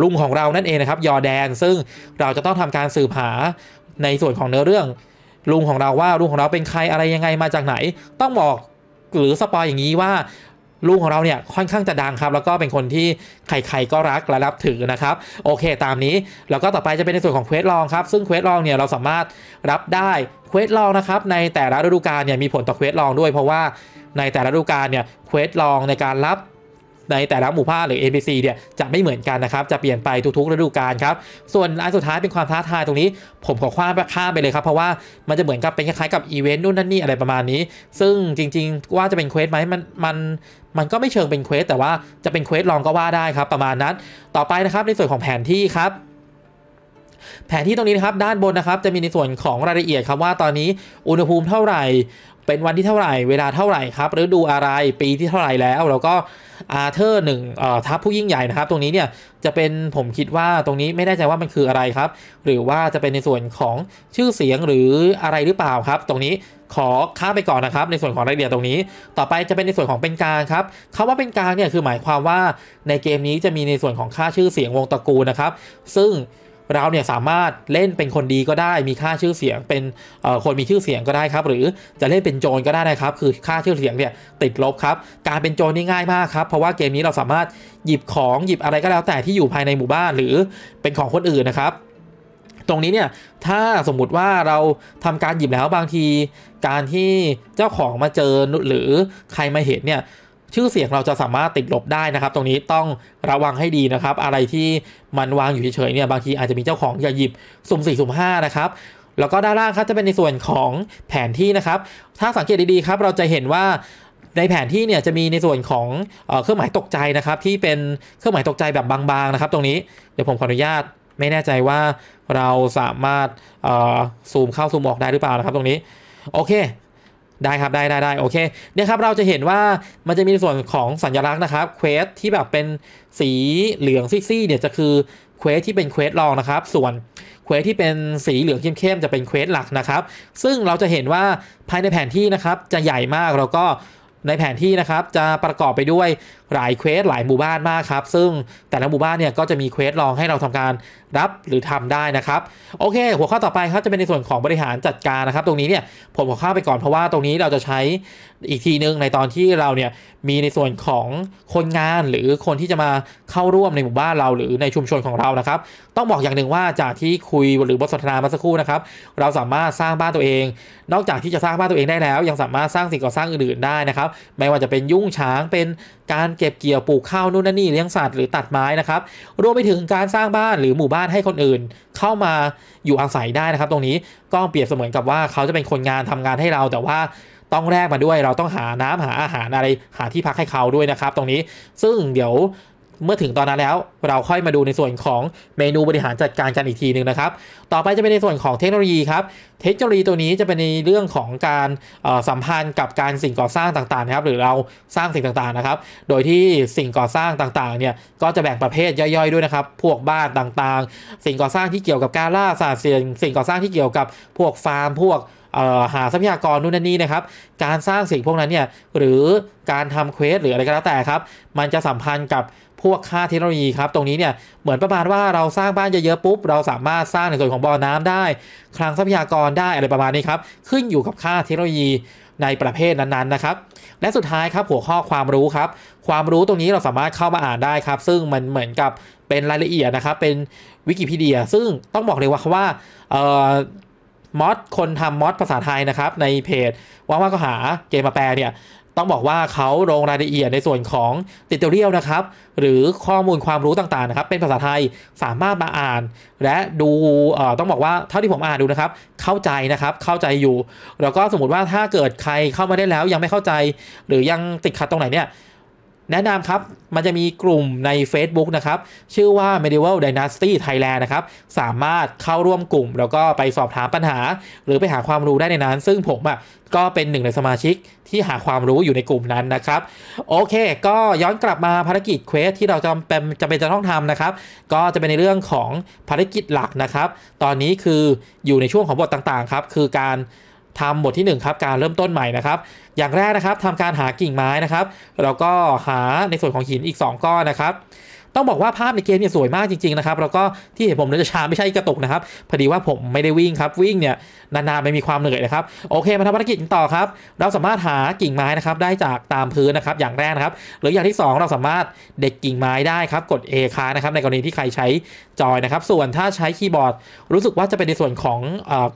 ลุงของเรานั่นเองนะครับ ยอแดนซึ่งเราจะต้องทำการสืบหาในส่วนของเนื้อเรื่อง ลุงของเราว่าลุงของเราเป็นใครอะไรยังไงมาจากไหน ต้องบอกหรือสปอยอย่างนี้ว่าลูกของเราเนี่ยค่อนข้างจะดังครับแล้วก็เป็นคนที่ใครๆก็รักและรับถือนะครับโอเคตามนี้แล้วก็ต่อไปจะเป็นในส่วนของเควสลองครับซึ่งเควสลองเนี่ยเราสามารถรับได้เควสลองนะครับในแต่ละฤดูกาลเนี่ยมีผลต่อเควสลองด้วย เพราะว่าในแต่ละฤดูกาลเนี่ยเควสลองในการรับ ในแต่ละหมู่ภาคหรือ NPC เนี่ยจะไม่เหมือนกันนะครับจะเปลี่ยนไปทุกๆ ฤดูกาลครับส่วนอันสุดท้ายเป็นความท้าทายตรงนี้ ผมขอคว้าข้ามไปเลยครับเพราะว่ามันจะเหมือนกับเป็นคล้ายๆกับอีเวนต์นู่นนั่นนี่อะไรประมาณนี้ ซึ่งจริงๆ ว่าจะเป็นเควสไหมมันมันมันก็ไม่เชิงเป็นเควสแต่ว่าจะเป็นเควสลองก็ว่าได้ครับ ประมาณนั้น ต่อไปนะครับในส่วนของแผนที่ครับ แผนที่ตรงนี้นะครับด้านบนนะครับ จะมีในส่วนของรายละเอียดครับว่าตอนนี้อุณหภูมิเท่าไหร่ เป็นวันที่เท่าไหร่เวลาเท่าไหร่ครับหรือดูอะไรปีที่เท่าไหร่แล้วแล้วก็อาเธอร์หนึ่งทัพผู้ยิ่งใหญ่นะครับ ตรงนี้เนี่ย จะเป็นผมคิดว่าตรงนี้ไม่แน่ใจว่ามันคืออะไรครับ หรือว่าจะเป็นในส่วนของชื่อเสียงหรืออะไรหรือเปล่าครับ ตรงนี้ขอข้าไปก่อนนะครับในส่วนของรายละเอียดตรงนี้ ต่อไปจะเป็นในส่วนของเป็นกลางครับคำว่าเป็นกลางเนี่ยคือหมายความว่าในเกมนี้จะมีในส่วนของค่าชื่อเสียงวงตระกูล นะครับ ซึ่งเราเนี่ยสามารถเล่นเป็นคนดีก็ได้มีค่าชื่อเสียง เป็นคนมีชื่อเสียงก็ได้ครับ หรือจะเล่นเป็นโจรก็ได้นะครับ คือค่าชื่อเสียงเนี่ย ติดลบครับ การเป็นโจรนี่ง่ายมากครับ เพราะว่าเกมนี้เราสามารถหยิบของหยิบอะไรก็แล้ว แต่ที่อยู่ภายในหมู่บ้านหรือเป็นของคนอื่นนะครับ ตรงนี้เนี่ยถ้าสมมุติว่าเราทำการหยิบแล้วบางที การที่เจ้าของมาเจอหรือใครมาเห็นเนี่ยชื่อเสียง เราจะสามารถติดลบได้นะครับตรงนี้ต้องระวังให้ดีนะครับอะไรที่มันวางอยู่เฉยๆเนี่ยบางทีอาจจะมีเจ้าของอย่าหยิบสุ่ม4สุ่ม5นะครับแล้วก็ด้านล่างครับจะเป็นในส่วนของแผนที่นะครับถ้าสังเกตดีๆครับเราจะเห็นว่าในแผนที่เนี่ยจะมีในส่วนของเครื่องหมายตกใจนะครับที่เป็นเครื่องหมายตกใจแบบบางๆนะครับตรงนี้เดี๋ยวผมขออนุญาตไม่แน่ใจว่าเราสามารถซูมเข้าซูมออกได้หรือเปล่านะครับ ตรงนี้โอเคได้ครับได้ได้ได้โอเคเนี่ยครับเราจะเห็นว่ามันจะมีส่วนของสัญลักษณ์นะครับเควสที่แบบเป็นสีเหลืองซี่ๆเนี่ยจะคือเควสที่เป็นเควสรองนะครับ ส่วนเควสที่เป็นสีเหลืองเข้มๆจะเป็นเควสหลักนะครับ ซึ่งเราจะเห็นว่าภายในแผนที่นะครับจะใหญ่มากแล้วก็ในแผนที่นะครับจะประกอบไปด้วยหลายเควสหลายหมู่บ้านมากครับ ซึ่งแต่ละหมู่บ้านเนี่ย ก็จะมีเควสลองให้เราทำการรับหรือทำได้นะครับ โอเคหัวข้อต่อไปครับจะเป็นในส่วนของบริหารจัดการนะครับ ตรงนี้เนี่ยผมขอข้าไปก่อนเพราะว่าตรงนี้เราจะใช้อีกทีนึง ในตอนที่เราเนี่ยมีในส่วนของคนงานหรือคนที่จะมาเข้าร่วมในหมู่บ้านเราหรือในชุมชนของเรานะครับ ต้องบอกอย่างหนึ่งว่าจากที่คุยหรือบทสนทนามาสักครู่นะครับเราสามารถสร้างบ้านตัวเอง นอกจากที่จะสร้างบ้านตัวเองได้แล้ว ยังสามารถสร้างสิ่งก่อสร้างอื่นๆได้นะครับ ไม่ว่าจะเป็นยุ่งช้างเป็นการเก็บเกี่ยวปลูกข้าวนู่นนั่นนี่เลี้ยงสัตว์หรือตัดไม้นะครับ รวมไปถึงการสร้างบ้านหรือหมู่บ้านให้คนอื่น เข้ามาอยู่อาศัยได้นะครับ ตรงนี้ก็เปรียบเสมือนกับว่าเขาจะเป็นคนงานทำงานให้เราแต่ว่าต้องแลกมาด้วย เราต้องหาน้ำหาอาหารอะไรหาที่พักให้เขาด้วยนะครับตรงนี้ซึ่งเดี๋ยวเมื่อถึงตอนนั้นแล้วเราค่อยมาดูในส่วนของเมนูบริหารจัดการกันอีกทีหนึ่งนะครับ ต่อไปจะเป็นในส่วนของเทคโนโลยีครับ เทคโนโลยีตัวนี้จะเป็นในเรื่องของการสัมพันธ์กับการสิ่งก่อสร้างต่างๆนะครับ หรือเราสร้างสิ่งต่างๆนะครับ โดยที่สิ่งก่อสร้างต่างๆเนี่ยก็จะแบ่งประเภทย่อยๆด้วยนะครับ พวกบ้านต่างๆ สิ่งก่อสร้างที่เกี่ยวกับการล่าสัตว์สิ่งก่อสร้างที่เกี่ยวกับ พวกฟาร์มพวกหาทรัพยากรนู่นน่นนี่นะครับการสร้างสิ่งพวกนั้นเนี่ยหรือการทำเควสหรืออะไรก็แล้วแต่ครับมันจะสัมพันธ์กับพวกค่าเทคโนโลยีครับตรงนี้เนี่ยเหมือนประมาณว่าเราสร้างบ้านเยอะๆปุ๊บเราสามารถสร้างในส่วนของบ่อน้ำได้คลังทรัพยากรได้อะไรประมาณนี้ครับขึ้นอยู่กับค่าเทคโนโลยีในประเภทนั้นๆนะครับและสุดท้ายครับหัวข้อความรู้ครับความรู้ตรงนี้เราสามารถเข้ามาอ่านได้ครับ ซึ่งมันเหมือนกับเป็นรายละเอียดนะครับเป็นวิกิพีเดียซึ่งต้องบอกเลยว่าว่าม่อดคนทำมอดภาษาไทยนะครับในเพจว่างาก็หาเกมมาแปลเนี่ยต้องบอกว่าเขาลงรายละเอียดในส่วนของติเตเรียลนะครับ หรือข้อมูลความรู้ต่างๆ นะครับ เป็นภาษาไทยสามารถมาอ่าน และดูต้องบอกว่าเท่าที่ผมอ่านดูนะครับเข้าใจนะครับเข้าใจอยู่แล้วก็สมมติว่าถ้าเกิดใครเข้ามาได้แล้วยังไม่เข้าใจ หรือยังติดขัดตรงไหนเนี่ยแนะนำครับ มันจะมีกลุ่มใน Facebook นะครับ ชื่อว่า Medieval Dynasty Thailand นะครับ สามารถเข้าร่วมกลุ่มแล้วก็ไปสอบถามปัญหา หรือไปหาความรู้ได้ในนั้น ซึ่งผมอะ่ะก็เป็นหนึ่งในสมาชิกที่หาความรู้อยู่ในกลุ่มนั้นนะครับ โอเค ก็ย้อนกลับมาภารกิจเควสที่เราจำเป็นจะเป็นจะต้องทำนะครับ ก็จะเป็นในเรื่องของภารกิจหลักนะครับ ตอนนี้คืออยู่ในช่วงของบทต่างๆครับ คือการทำบทที่1ครับ การเริ่มต้นใหม่นะครับอย่างแรกนะครับทำการหากิ่งไม้นะครับแล้วก็หาในส่วนของหินอีก 2 ก้อนนะครับต้องบอกว่าภาพในเกมเนี่ยสวยมากจริงๆนะครับแล้วก็ที่เห็นผมเด้นช้าไม่ใช่กระตุกนะครับพอดีว่าผมไม่ได้วิ่งครับวิ่งเนี่ยนานๆไม่มีความเหนื่อยนะครับโอเค มาทำภารกิจต่อครับเราสามารถหากิ่งไม้นะครับได้จากตามพื้นนะครับอย่างแรกนะครับหรืออย่างที่ 2 เราสามารถเด็กกิ่งไม้ได้ครับกด A ค้านะครับในกรณีที่ใครใช้จอยนะครับส่วนถ้าใช้คีย์บอร์ดรู้สึกว่าจะเป็นในส่วนของ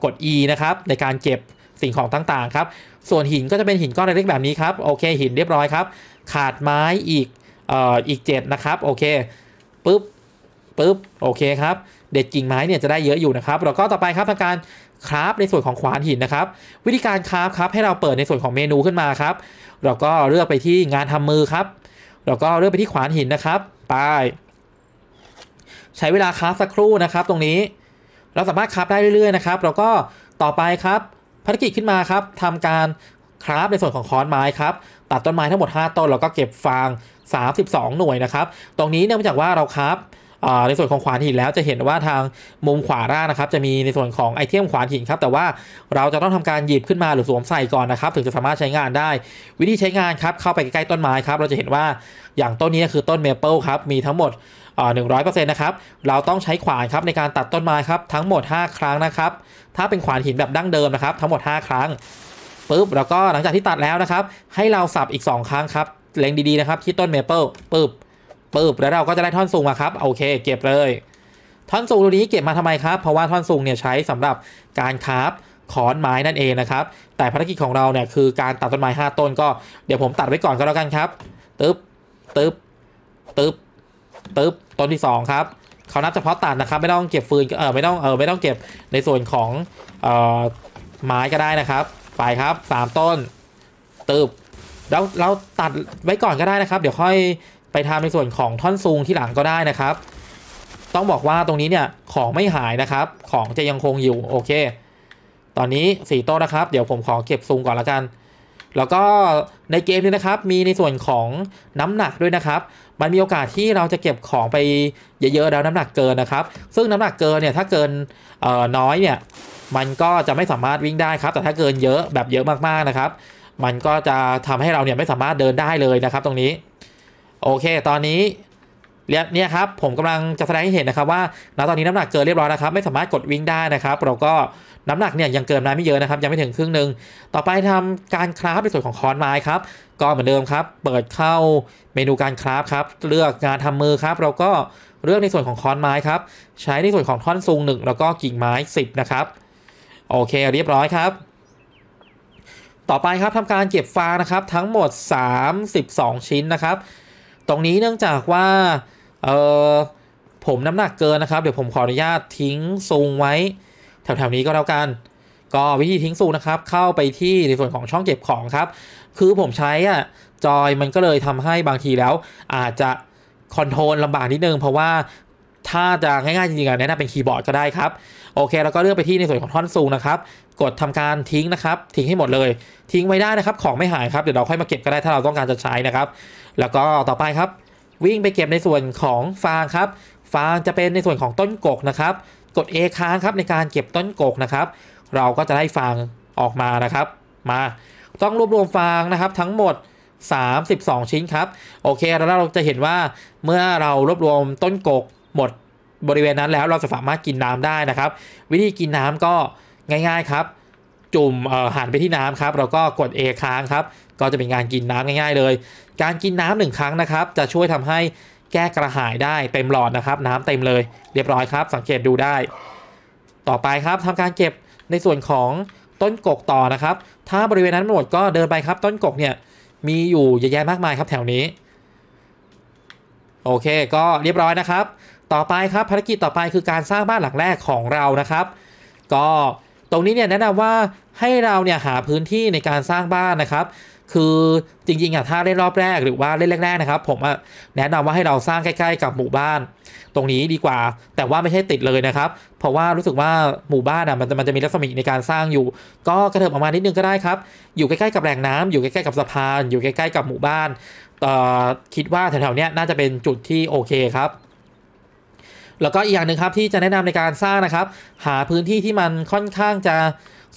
กด E นะครับในการเก็บสิ่งของต่างๆครับ ส่วนหินก็จะเป็นหิน ก้อนเล็กแบบนี้ครับ โอเคหินเรียบร้อยครับ ขาดไม้อีกเอ่ออีก 7 นะครับ โอเคปึ๊บปึ๊บโอเคครับ เด็ดกิ่งไม้เนี่ยจะได้เยอะอยู่นะครับ แล้วก็ต่อไปครับทางการคราฟในส่วนของขวานหินนะครับ วิธีการคราฟครับให้เราเปิดในส่วนของเมนูขึ้นมาครับเราก็เลือกไปที่งานทำมือครับเราก็เลือกไปที่ขวานหินนะครับ ไป ใช้เวลาคราฟสักครู่นะครับ ตรงนี้ เราสามารถคราฟได้เรื่อยๆนะครับแล้วก็ต่อไปครับภารกิจขึ้นมาครับทำการคราฟในส่วนของค้อนไม้ครับตัดต้นไม้ทั้งหมด 5 ต้นแล้วก็เก็บฟาง32 หน่วยนะครับตรงนี้เนื่องจากว่าเราคราฟในส่วนของขวานหินแล้วจะเห็นว่าทางมุมขวาล่างนะครับจะมีในส่วนของไอเทมขวานหินครับแต่ว่าเราจะต้องทำการหยิบขึ้นมาหรือสวมใส่ก่อนนะครับถึงจะสามารถใช้งานได้ วิธีใช้งานครับเข้าไปใกล้ๆต้นไม้ครับเราจะเห็นว่าอย่างต้นนี้คือต้นเมเปิลครับมีทั้งหมดหนึ่งร้อยเปอร์เซ็นต์นะครับ เราต้องใช้ขวานครับในการตัดต้นไม้ครับทั้งหมด 5 ครั้งนะครับ ถ้าเป็นขวานหินแบบดั้งเดิมนะครับ ทั้งหมด 5 ครั้งปุ๊บแล้วก็หลังจากที่ตัดแล้วนะครับ ให้เราสับอีก 2 ครั้งครับเล็งดีๆนะครับ ที่ต้นเมเปิลปุ๊บปุ๊บแล้วเราก็จะได้ท่อนสูงมาครับ โอเค เก็บเลย ท่อนสูงตัวนี้เก็บมาทำไมครับ เพราะว่าท่อนสูงเนี่ยใช้สำหรับการคราฟขอนไม้นั่นเองนะครับแต่ภารกิจของเราเนี่ยคือการตัดต้นไม้5ต้นก็เดี๋ยวผมตัดไว้ก่อนก็แล้วกันครับตึ๊บตึ๊บตึ๊บตึ๊บต้นที่2ครับเขานับเฉพาะตัดนะครับไม่ต้องเก็บฟืนเออไม่ต้องเออไม่ต้องเก็บในส่วนของเอ่อไม้ก็ได้นะครับ ไปครับ 3 ต้นตึ๊บแล้วเราตัดไว้ก่อนก็ได้นะครับเดี๋ยวค่อยไปทำในส่วนของท่อนซุงที่หลังก็ได้นะครับ ต้องบอกว่าตรงนี้เนี่ยของไม่หายนะครับ ของจะยังคงอยู่โอเค ตอนนี้4ต้นนะครับเดี๋ยวผมขอเก็บซุงก่อนละกัน แล้วก็ในเกมนี้นะครับมีในส่วนของน้ำหนักด้วยนะครับมันมีโอกาสที่เราจะเก็บของไปเยอะๆแล้วน้ำหนักเกินนะครับ ซึ่งน้ำหนักเกินเนี่ยถ้าเกินน้อยเนี่ยมันก็จะไม่สามารถวิ่งได้ครับ แต่ถ้าเกินเยอะแบบเยอะมากๆนะครับ มันก็จะทำให้เราเนี่ยไม่สามารถเดินได้เลยนะครับตรงนี้ โอเค ตอนนี้เนี่ยครับผมกำลังจะแสดงให้เห็นนะครับว่าณตอนนี้น้ำหนักเกินเรียบร้อยนะครับไม่สามารถกดวิ่งได้นะครับ เราก็น้ำหนักเนี่ยยังเกินมาไม่เยอะนะครับยังไม่ถึงครึ่งหนึ่งต่อไปทำการคราฟในส่วนของคอนไม้ครับ ก็เหมือนเดิมครับ เปิดเข้าเมนูการคราฟครับ เลือกงานทำมือครับ เราก็เลือกในส่วนของคอนไม้ครับใช้ในส่วนของท่อนซุงหนึ่งแล้วก็กิ่งไม้ 10 นะครับ โอเคเรียบร้อยครับ ต่อไปครับทำการเก็บฟางนะครับทั้งหมด 32 ชิ้นนะครับ ตรงนี้เนื่องจากว่าเออผมน้ำหนักเกินนะครับเดี๋ยวผมขออนุญาตทิ้งซุงไว้แถว ๆ นี้ก็แล้วกัน ก็วิธีทิ้งสูนะครับ เข้าไปที่ในส่วนของช่องเก็บของครับ คือผมใช้อ่ะ จอยมันก็เลยทำให้บางทีแล้ว อาจจะคอนโทรลลำบากนิดนึง เพราะว่าถ้าจะง่ายๆ จริงๆแนะนำเป็น คีย์บอร์ดก็ได้ครับ โอเคแล้วก็เลือกไปที่ในส่วนของท่อนสูงนะครับ กดทำการทิ้งนะครับ ทิ้งให้หมดเลย ทิ้งไว้ได้นะครับ ของไม่หายครับ เดี๋ยวเราค่อยมาเก็บก็ได้ ถ้าเราต้องการจะใช้นะครับ แล้วก็ต่อไปครับ วิ่งไปเก็บในส่วนของฟางครับ ฟางจะเป็นในส่วนของต้นกกนะครับกด A ค้างครับ ในการเก็บต้นกกนะครับ เราก็จะได้ฟาง ออกมานะครับมา ต้องรวบรวมฟางนะครับทั้งหมด 32 ชิ้นครับ โอเคแล้ว เราจะเห็นว่าเมื่อเรารวบรวมต้นกกหมดบริเวณนั้นแล้วเราจะสามารถกินน้ำได้นะครับ วิธีกินน้ำก็ง่าย ๆครับ จุ่มหันไปที่น้ำครับเราก็กด A ค้างครับก็จะเป็นการกินน้ำง่ายๆ เลย การกินน้ำ1ครั้งนะครับ จะช่วยทำให้แก้กระหายได้เต็มหลอดนะครับ น้ำเต็มเลยเรียบร้อยครับ สังเกตดูได้ต่อไปครับทำการเก็บในส่วนของต้นกกต่อนะครับ ถ้าบริเวณนั้นหมดก็เดินไปครับ ต้นกกเนี่ยมีอยู่เยอะแยะมากมายครับแถวนี้ โอเคก็เรียบร้อยนะครับ ต่อไปครับภารกิจต่อไปคือการสร้างบ้านหลังแรกของเรานะครับ ก็ตรงนี้เนี่ยแนะนำว่าให้เราเนี่ยหาพื้นที่ในการสร้างบ้านนะครับคือจริงๆอ่ะถ้าเล่นรอบแรกหรือว่าเล่นแรกๆนะครับ ผมแนะนำว่าให้เราสร้างใกล้ๆ กับหมู่บ้าน ตรงนี้ดีกว่า แต่ว่าไม่ใช่ติดเลยนะครับ เพราะว่ารู้สึกว่าหมู่บ้านอ่ะมันจะมันจะมีลักษณะในการสร้างอยู่ ก็กระเถิบออกมานิดนึงก็ได้ครับอยู่ใกล้ๆกับแหล่งน้ำอยู่ใกล้ๆ กับสะพานอยู่ใกล้ๆกับหมู่บ้านคิดว่าแถวๆนี้น่าจะเป็นจุดที่โอเคครับแล้วก็อีกอย่างหนึ่งครับที่จะแนะนำในการสร้างนะครับ หาพื้นที่ที่มันค่อนข้างจะ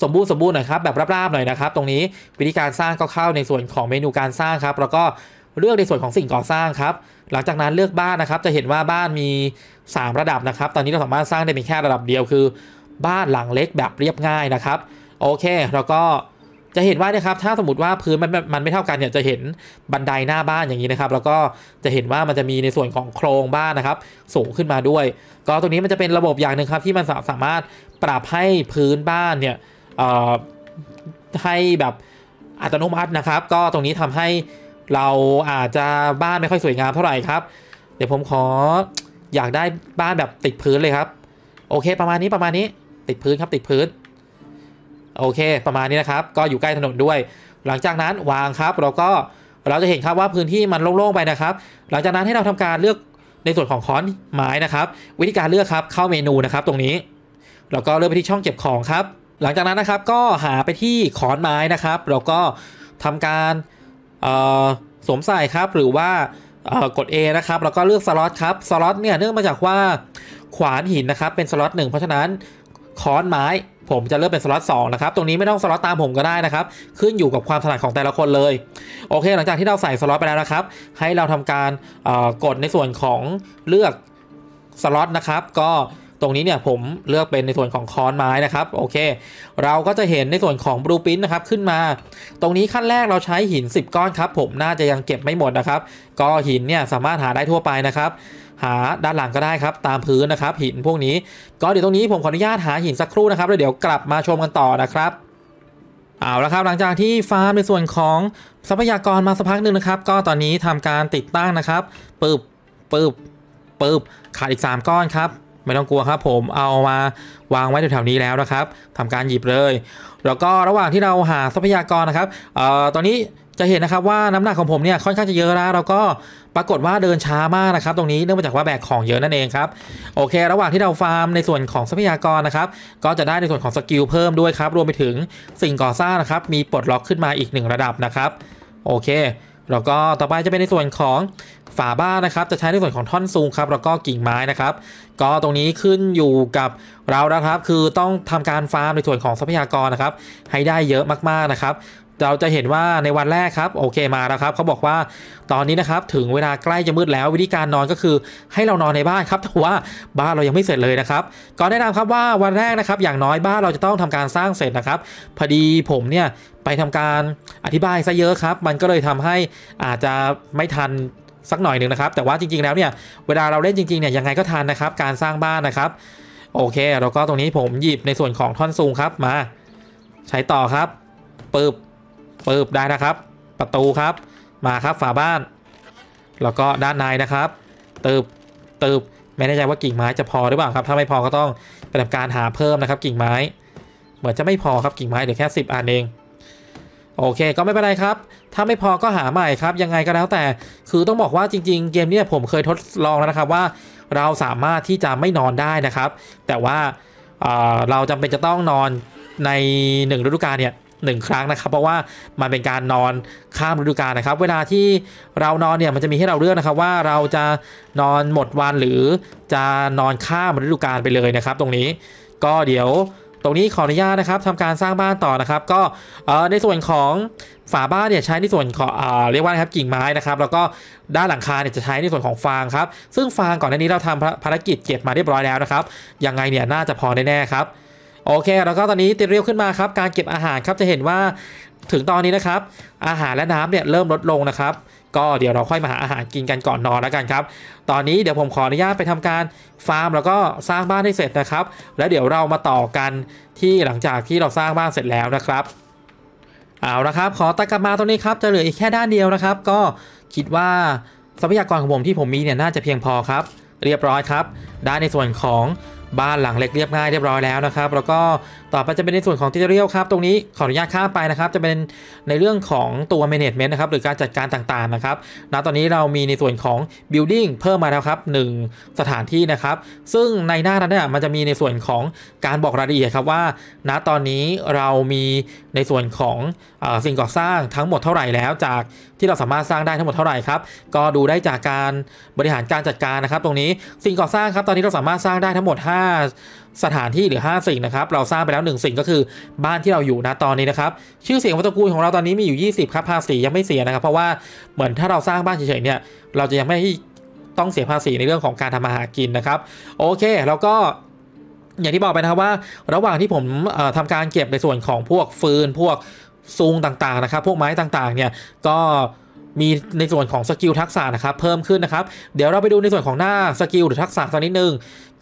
สมบูรณ์สมบูรณ์หน่อยครับแบบราบๆหน่อยนะครับ ตรงนี้วิธีการสร้างก็เข้าในส่วนของเมนูการสร้างครับ แล้วก็เลือกในส่วนของสิ่งก่อสร้างครับหลังจากนั้นเลือกบ้านนะครับจะเห็นว่าบ้านมี 3 ระดับนะครับ ตอนนี้เราสามารถสร้างได้เพียงแค่ระดับเดียวคือ บ้านหลังเล็กแบบเรียบง่ายนะครับโอเค แล้วก็จะเห็นว่านะครับถ้าสมมติว่าพื้นมันมันไม่เท่ากันเนี่ยจะเห็นบันไดหน้าบ้านอย่างนี้นะครับ แล้วก็จะเห็นว่ามันจะมีในส่วนของโครงบ้านนะครับ สูงขึ้นมาด้วย ก็ตรงนี้มันจะเป็นระบบอย่างหนึ่งครับ ที่มันสามารถปรับให้พื้นบ้านเนี่ยให้แบบอัตโนมัตินะครับ ก็ตรงนี้ทำให้เราอาจจะบ้านไม่ค่อยสวยงามเท่าไหร่ครับ เดี๋ยวผมขออยากได้บ้านแบบติดพื้นเลยครับ โอเค ประมาณนี้ประมาณนี้ติดพื้นครับติดพื้น โอเคประมาณนี้นะครับ ก็อยู่ใกล้ถนนด้วย หลังจากนั้นวางครับ เราก็เราจะเห็นครับว่าพื้นที่มันโล่ง ๆ ไปนะครับ หลังจากนั้นให้เราทำการเลือกในส่วนของค้อนไม้นะครับ วิธีการเลือกครับเข้าเมนูนะครับ ตรงนี้เราก็เลือกไปที่ช่องเก็บของครับหลังจากนั้นนะครับก็หาไปที่ขอนไม้นะครับแล้วก็ทำการสวมใส่ครับ หรือว่ากด A นะครับแล้วก็เลือกสล็อตครับสล็อตเนี่ยเนื่องมาจากว่าขวานหินนะครับเป็นสล็อตหนึ่งเพราะฉะนั้นค้อนไม้ผมจะเลือกเป็นสล็อตสนะครับตรงนี้ไม่ต้องสล็อตตามผมก็ได้นะครับขึ้นอยู่กับความถนัดของแต่ละคนเลยโอเคหลังจากที่เราใส่สล็อตไปแล้วนะครับให้เราทำการกดในส่วนของเลือกสล็อตนะครับก็ตรงนี้เนี่ยผมเลือกเป็นในส่วนของคอนไม้นะครับโอเค เราก็จะเห็นในส่วนของบลูปิ้นนะครับขึ้นมา ตรงนี้ขั้นแรกเราใช้หิน 10 ก้อนครับ ผมน่าจะยังเก็บไม่หมดนะครับก็หินเนี่ยสามารถหาได้ทั่วไปนะครับ หาด้านหลังก็ได้ครับ ตามพื้นนะครับ หินพวกนี้ก็เดี๋ยวตรงนี้ผมขออนุญาตหาหินสักครู่นะครับแล้วเดี๋ยวกลับมาชมกันต่อนะครับเอาละครับหลังจากที่ฟาร์มในส่วนของทรัพยากรมาสักพักหนึ่งนะครับ ก็ตอนนี้ทำการติดตั้งนะครับปึบปึบปึบขาดอีก 3 ก้อนครับไม่ต้องกลัวครับผมเอามาวางไว้แถวๆนี้แล้วนะครับ ทำการหยิบเลย แล้วก็ระหว่างที่เราหาทรัพยากรนะครับเอ่อตอนนี้จะเห็นนะครับว่าน้ำหนักของผมเนี่ยค่อนข้างจะเยอะแล้วเราก็ปรากฏว่าเดินช้ามากนะครับตรงนี้เนื่องมาจากว่าแบกของเยอะนั่นเองครับโอเค ระหว่างที่เราฟาร์ม ในส่วนของทรัพยากรนะครับ ก็จะได้ในส่วนของสกิลเพิ่มด้วยครับรวมไปถึงสิ่งก่อสร้างนะครับมีปลดล็อกขึ้นมาอีก 1 ระดับนะครับ โอเคแล้วก็ต่อไปจะเป็นในส่วนของฝาบ้านนะครับจะใช้ในส่วนของท่อนซูงครับแล้วก็กิ่งไม้นะครับ ก็ตรงนี้ขึ้นอยู่กับเรานะครับ คือต้องทำการฟาร์มในส่วนของทรัพยากรนะครับ ให้ได้เยอะมากๆนะครับเราจะเห็นว่าในวันแรกครับ โอเคมาแล้วครับ เขาบอกว่าตอนนี้นะครับถึงเวลาใกล้จะมืดแล้ววิธีการนอนก็คือให้เรานอนในบ้านครับแต่ว่าบ้านเรายังไม่เสร็จเลยนะครับ ก่อนแนะนำครับว่าวันแรกนะครับ อย่างน้อยบ้านเราจะต้องทำการสร้างเสร็จนะครับพอดีผมเนี่ยไปทำการอธิบายซะเยอะครับ มันก็เลยทำให้อาจจะไม่ทันสักหน่อยหนึ่งนะครับ แต่ว่าจริงๆแล้วเนี่ยเวลาเราเล่นจริงๆเนี่ยยังไงก็ทันนะครับการสร้างบ้านนะครับ โอเคแล้วก็ตรงนี้ผมหยิบในส่วนของท่อนซูงครับมา ใช้ต่อครับปึ๊บปิบได้นะครับประตูครับมาครับฝาบ้านแล้วก็ด้านในนะครับติบติบไม่แน่ใจว่ากิ่งไม้จะพอหรือเปล่าครับถ้าไม่พอก็ต้องปฏิบัติการหาเพิ่มนะครับกิ่งไม้ เหมือนจะไม่พอครับกิ่งไม้เดี๋ยวแค่ 10อันเอง โอเคก็ไม่เป็นไรครับ ถ้าไม่พอก็หาใหม่ครับยังไงก็แล้วแต่คือต้องบอกว่าจริงๆ เกมนี้ผมเคยทดลองแล้วนะครับว่าเราสามารถที่จะไม่นอนได้นะครับ แต่ว่าเราจำเป็นจะต้องนอนใน1ฤดูกาลเนี่ยหนึ่งครั้งนะครับ เพราะว่ามันเป็นการนอนข้ามฤดูกาลนะครับ เวลาที่เรานอนเนี่ยมันจะมีให้เราเลือกนะครับว่าเราจะนอนหมดวันหรือจะนอนข้ามฤดูกาลไปเลยนะครับ ตรงนี้ก็เดี๋ยวตรงนี้ขออนุญาตนะครับทำการสร้างบ้านต่อนะครับ ก็ในส่วนของฝาบ้านเนี่ยใช้ในส่วนของเรียกว่าครับกิ่งไม้นะครับ แล้วก็ด้านหลังคาเนี่ยจะใช้ในส่วนของฟางครับซึ่งฟางก่อนหน้านี้เราทำภารกิจเก็บมาเรียบร้อยแล้วนะครับยังไงเนี่ยน่าจะพอแน่ๆครับโอเค แล้วก็ตอนนี้ติดเรียวขึ้นมาครับ การเก็บอาหารครับ จะเห็นว่าถึงตอนนี้นะครับ อาหารและน้ำเนี่ยเริ่มลดลงนะครับ ก็เดี๋ยวเราค่อยมาหาอาหารกินกันก่อนนอนแล้วกันครับ ตอนนี้เดี๋ยวผมขออนุญาตไปทำการฟาร์มแล้วก็สร้างบ้านให้เสร็จนะครับ แล้วเดี๋ยวเรามาต่อกันที่หลังจากที่เราสร้างบ้านเสร็จแล้วนะครับ เอาละครับ ขอตะกลับมาตรงนี้ครับ จะเหลืออีกแค่ด้านเดียวนะครับ ก็คิดว่าทรัพยากรของผมที่ผมมีเนี่ยน่าจะเพียงพอครับ เรียบร้อยครับ ด้านในส่วนของบ้านหลังเล็กเรียบง่ายเรียบร้อยแล้วนะครับ แล้วก็ต่อไปจะเป็นในส่วนของ Tutorial ครับ ตรงนี้ขออนุญาตข้ามไปนะครับ จะเป็นในเรื่องของตัว Management นะครับหรือการจัดการต่างๆนะครับณตอนนี้เรามีในส่วนของ Building เพิ่มมาแล้วครับ 1 สถานที่นะครับ ซึ่งในหน้านั้นเนี่ยมันจะมีในส่วนของการบอกรายละเอียดครับว่า ณตอนนี้เรามีในส่วนของสิ่งก่อสร้างทั้งหมดเท่าไหร่ แล้วจากที่เราสามารถสร้างได้ทั้งหมดเท่าไหร่ครับก็ดูได้จากการบริหารการจัดการนะครับ ตรงนี้สิ่งก่อสร้างครับตอนนี้เราสามารถสร้างได้ทั้งหมด 5สถานที่หรือ5สิ่ง นะครับ เรา สร้างไปแล้ว 1 สิ่งก็คือบ้านที่เราอยู่นะตอนนี้นะครับ ชื่อเสียงวัตกูลของเราตอนนี้มีอยู่ 20ครับภาษียังไม่เสียนะครับ เพราะว่าเหมือนถ้าเราสร้างบ้านเฉยๆเนี่ยเราจะยังไม่ต้องเสียภาษีในเรื่องของการทำมาหากินนะครับโอเคแล้วก็อย่างที่บอกไปนะครับว่า ระหว่างที่ผมทำการเก็บในส่วนของพวกฟืน พวกซุงต่างๆนะครับ พวกไม้ต่างๆเนี่ยก็มีในส่วนของสกิลทักษะนะครับเพิ่มขึ้นนะครับเดี๋ยวเราไปดูในส่วนของหน้าสกิลหรือทักษะสักนิดนึง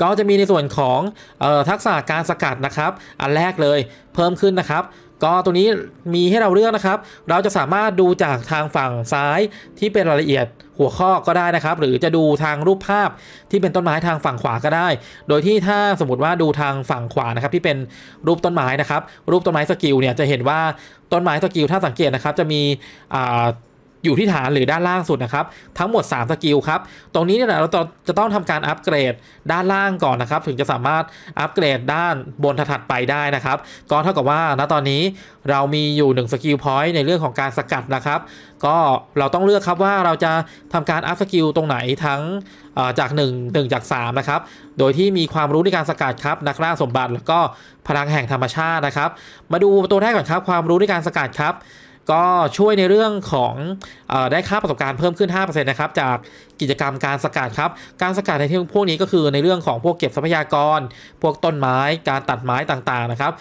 ก็จะมีในส่วนของออทักษะการสกัดนะครับ อันแรกเลยเพิ่มขึ้นนะครับ ก็ตัวนี้มีให้เราเลือกนะครับ เราจะสามารถดูจากทางฝั่งซ้ายที่เป็นรายละเอียดหัวข้อก็ได้นะครับ หรือจะดูทางรูปภาพที่เป็นต้นไม้ทางฝั่งขวาก็ได้ โดยที่ถ้าสมมติว่าดูทางฝั่งขวานะครับที่เป็นรูปต้นไม้นะครับ รูปต้นไม้สกิลเนี่ยจะเห็นว่าต้นไม้สกิลถ้าสังเกตนะครับจะมีอ่าอยู่ที่ฐานหรือด้านล่างสุดนะครับ ทั้งหมด3สกิลครับตรงนี้เนี่ยเราจะต้องทำการอัปเกรดด้านล่างก่อนนะครับถึงจะสามารถอัปเกรดด้านบนถัดไปได้นะครับ ก็เท่ากับว่าณตอนนี้เรามีอยู่1สกิลพอยต์ในเรื่องของการสกัดนะครับ ก็เราต้องเลือกครับว่าเราจะทำการอัพสกิลตรงไหนทั้งจาก1 1จาก3นะครับโดยที่มีความรู้ในการสกัดครับ นักล่าสมบัติ แล้วก็พลังแห่งธรรมชาตินะครับมาดูตัวแรกก่อนครับ ความรู้ในการสกัดครับก็ช่วยในเรื่องของอได้ค่าประสบการณ์ เพิ่มขึ้น 5%นะครับ จากกิจกรรมการสกัดครับ การสกัดในที่พวกนี้ก็คือในเรื่องของพวกเก็บทรัพยากร พวกต้นไม้ การตัดไม้ต่างๆนะครับ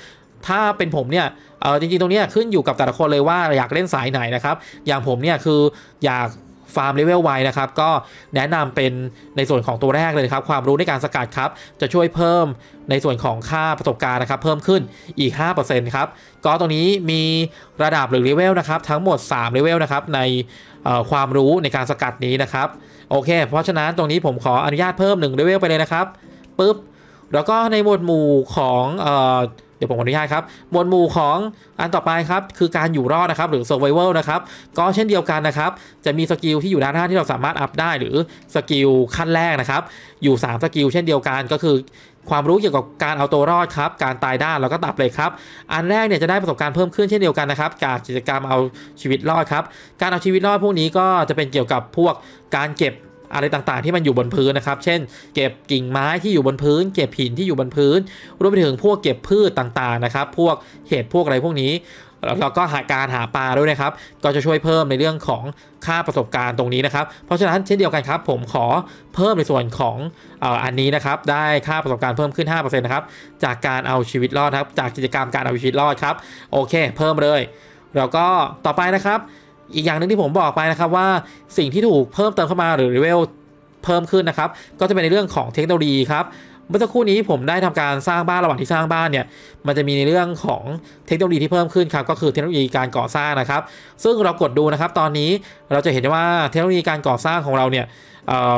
ถ้าเป็นผม เนี่ยจริงๆตรงนี้ขึ้นอยู่กับแต่ละคนเลยว่า อยากเล่นสายไหนนะครับ อย่างผมเนี่ยคืออยากฟาร์มเลเวลไวนะครับ ก็แนะนำเป็นในส่วนของตัวแรกเลยครับ ความรู้ในการสกัด ครับ จะช่วยเพิ่มในส่วนของค่าประสบการณ์นะ ครับ เพิ่มขึ้นอีก5%ครับ ก็ตรงนี้มีระดับหรือเลเวลนะครับ ทั้งหมด3เลเวลนะ ครับ ในความรู้ในการสกัดนี้นะครับโอเค เพราะฉะนั้นตรงนี้ผมขออนุญาตเพิ่ม1เลเวลไปเลยนะครับปุ๊บแล้วก็ในหมวดหมู่ของเดี๋ยวผมอนุญาตครับหมวดหมู่ของอันต่อไป ครับคือการอยู่รอดนะครับหรือ survival นะครับก็เช่นเดียวกันนะครับจะมีสกิลที่อยู่ด้านหน้าที่เราสามารถอัพได้ หรือสกิลขั้นแรกนะครับอยู่3สกิลเช่นเดียวกันก็คือความรู้เกี่ยวกับการเอาตัวรอดครับการตายด้านแล้วก็ตับเลยครับอันแรกเนี่ยจะได้ประสบการณ์เพิ่มขึ้นเช่นเดียวกันนะครับการกิจกรรมเอาชีวิตรอดครับการเอาชีวิตรอดพวกนี้ก็จะเป็นเกี่ยวกับพวกการเก็บอะไรต่างๆ ที่มันอยู่บนพื้นนะครับ เช่น เก็บกิ่งไม้ที่อยู่บนพื้น เก็บหินที่อยู่บนพื้น รวมไปถึงพวกเก็บพืชต่างๆนะครับ พวกเห็ดพวกอะไรพวกนี้แล้วก็หาการหาปลาด้วยนะครับ ก็จะช่วยเพิ่มในเรื่องของค่าประสบการณ์ตรงนี้นะครับ เพราะฉะนั้นเช่นเดียวกันครับ ผมขอเพิ่มในส่วนของอันนี้นะครับ ได้ค่าประสบการณ์เพิ่มขึ้น5%นะครับจากการเอาชีวิตรอดครับจากกิจกรรมการเอาชีวิตรอดครับ โอเค เพิ่มเลยแล้วก็ต่อไปนะครับอีกอย่างหนึ่งที่ผมบอกไปนะครับว่า สิ่งที่ถูกเพิ่มเติมเข้ามา หรือรีเวลเพิ่มขึ้นนะครับ ก็จะเป็นในเรื่องของเทคโนโลยีครับเมื่อสักครู่นี้ผมได้ทำการสร้างบ้านระหว่างที่สร้างบ้านเนี่ยมันจะมีในเรื่องของเทคโนโลยีที่เพิ่มขึ้นครับก็คือเทคโนโลยีการก่อสร้างนะครับ ซึ่งเรากดดูนะครับ ตอนนี้เราจะเห็นว่าเทคโนโลยีการก่อสร้างของเราเนี่ย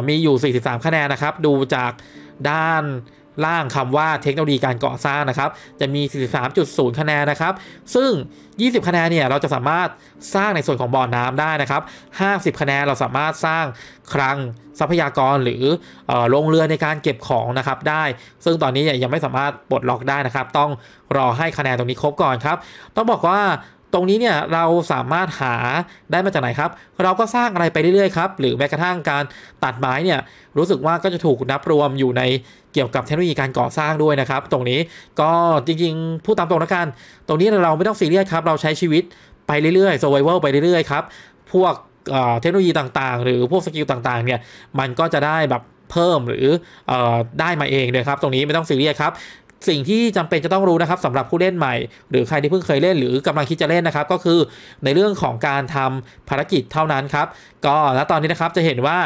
มีอยู่ 43 คะแนนนะครับดูจากด้านล่างคำว่าเทคโนโลยีการก่อสร้างนะครับจะมี 43.0คะแนนนะครับ ซึ่ง 20 คะแนนเนี่ยเราจะสามารถสร้างในส่วนของบ่อน้ำได้นะครับ 50 คะแนนเราสามารถสร้างคลังทรัพยากรหรือโรงเรือในการเก็บของนะครับได้ซึ่งตอนนี้ยังไม่สามารถปลดล็อกได้นะครับ ต้องรอให้คะแนนตรงนี้ครบก่อนครับต้องบอกว่าตรงนี้เนี่ยเราสามารถหาได้มาจากไหนครับเราก็สร้างอะไรไปเรื่อยๆครับหรือแม้กระทั่งการตัดไม้เนี่ยรู้สึกว่าก็จะถูกนับรวมอยู่ในเกี่ยวกับเทคโนโลยีการก่อสร้างด้วยนะครับ ตรงนี้ก็จริง ๆ พูดตามตรงนะกัน ตรงนี้เราไม่ต้องซีเรียสครับเราใช้ชีวิตไปเรื่อยๆ survival ไปเรื่อยๆครับพวกเทคโนโลยีต่างๆหรือพวกสกิลต่างๆเนี่ยมันก็จะได้แบบเพิ่มหรืออได้มาเองเลยครับตรงนี้ไม่ต้องซีเรียสครับ สิ่งที่จำเป็นจะต้องรู้นะครับสำหรับผู้เล่นใหม่หรือใครที่เพิ่งเคยเล่น หรือกำลังคิดจะเล่นนะครับ ก็คือในเรื่องของการทำภารกิจเท่านั้นครับก็แลวตอนนี้นะครับจะเห็นว่า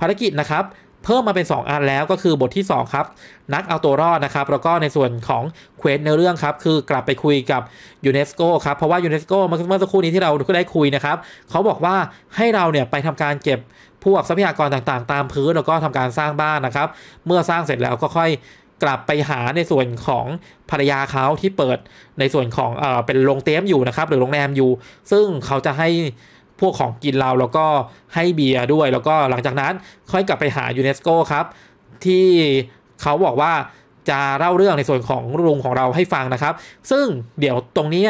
ภารกิจนะครับเพิ่มมาเป็น 2 อันแล้วก็คือบทที่2ครับ นักเอาตัวรอดนะครับแล้วก็ในส่วนของเควสในเรื่องครับคือกลับไปคุยกับยูเนสโกครับเพราะว่ายูเนสโกเมื่อสักครู่นี้ที่เราได้คุยนะครับเขาบอกว่าให้เราเนี่ยไปทำการเก็บพวกทรัพยากรต่างๆ ตามพื้นแล้วก็ทำการสร้างบ้านนะครับ เมื่อสร้างเสร็จแล้วก็ค่อย กลับไปหาในส่วนของภรรยาเขาที่เปิดในส่วนของเออเป็นโรงเต้มอยู่นะครับหรือโรงแรมอยู่ ซึ่งเขาจะให้พวกของกินเราแล้วก็ให้เบียร์ด้วย แล้วก็หลังจากนั้นค่อยกลับไปหายูเนสโกครับ ที่เขาบอกว่าจะเล่าเรื่องในส่วนของลุงของเราให้ฟังนะครับ ซึ่งเดี๋ยวตรงนี้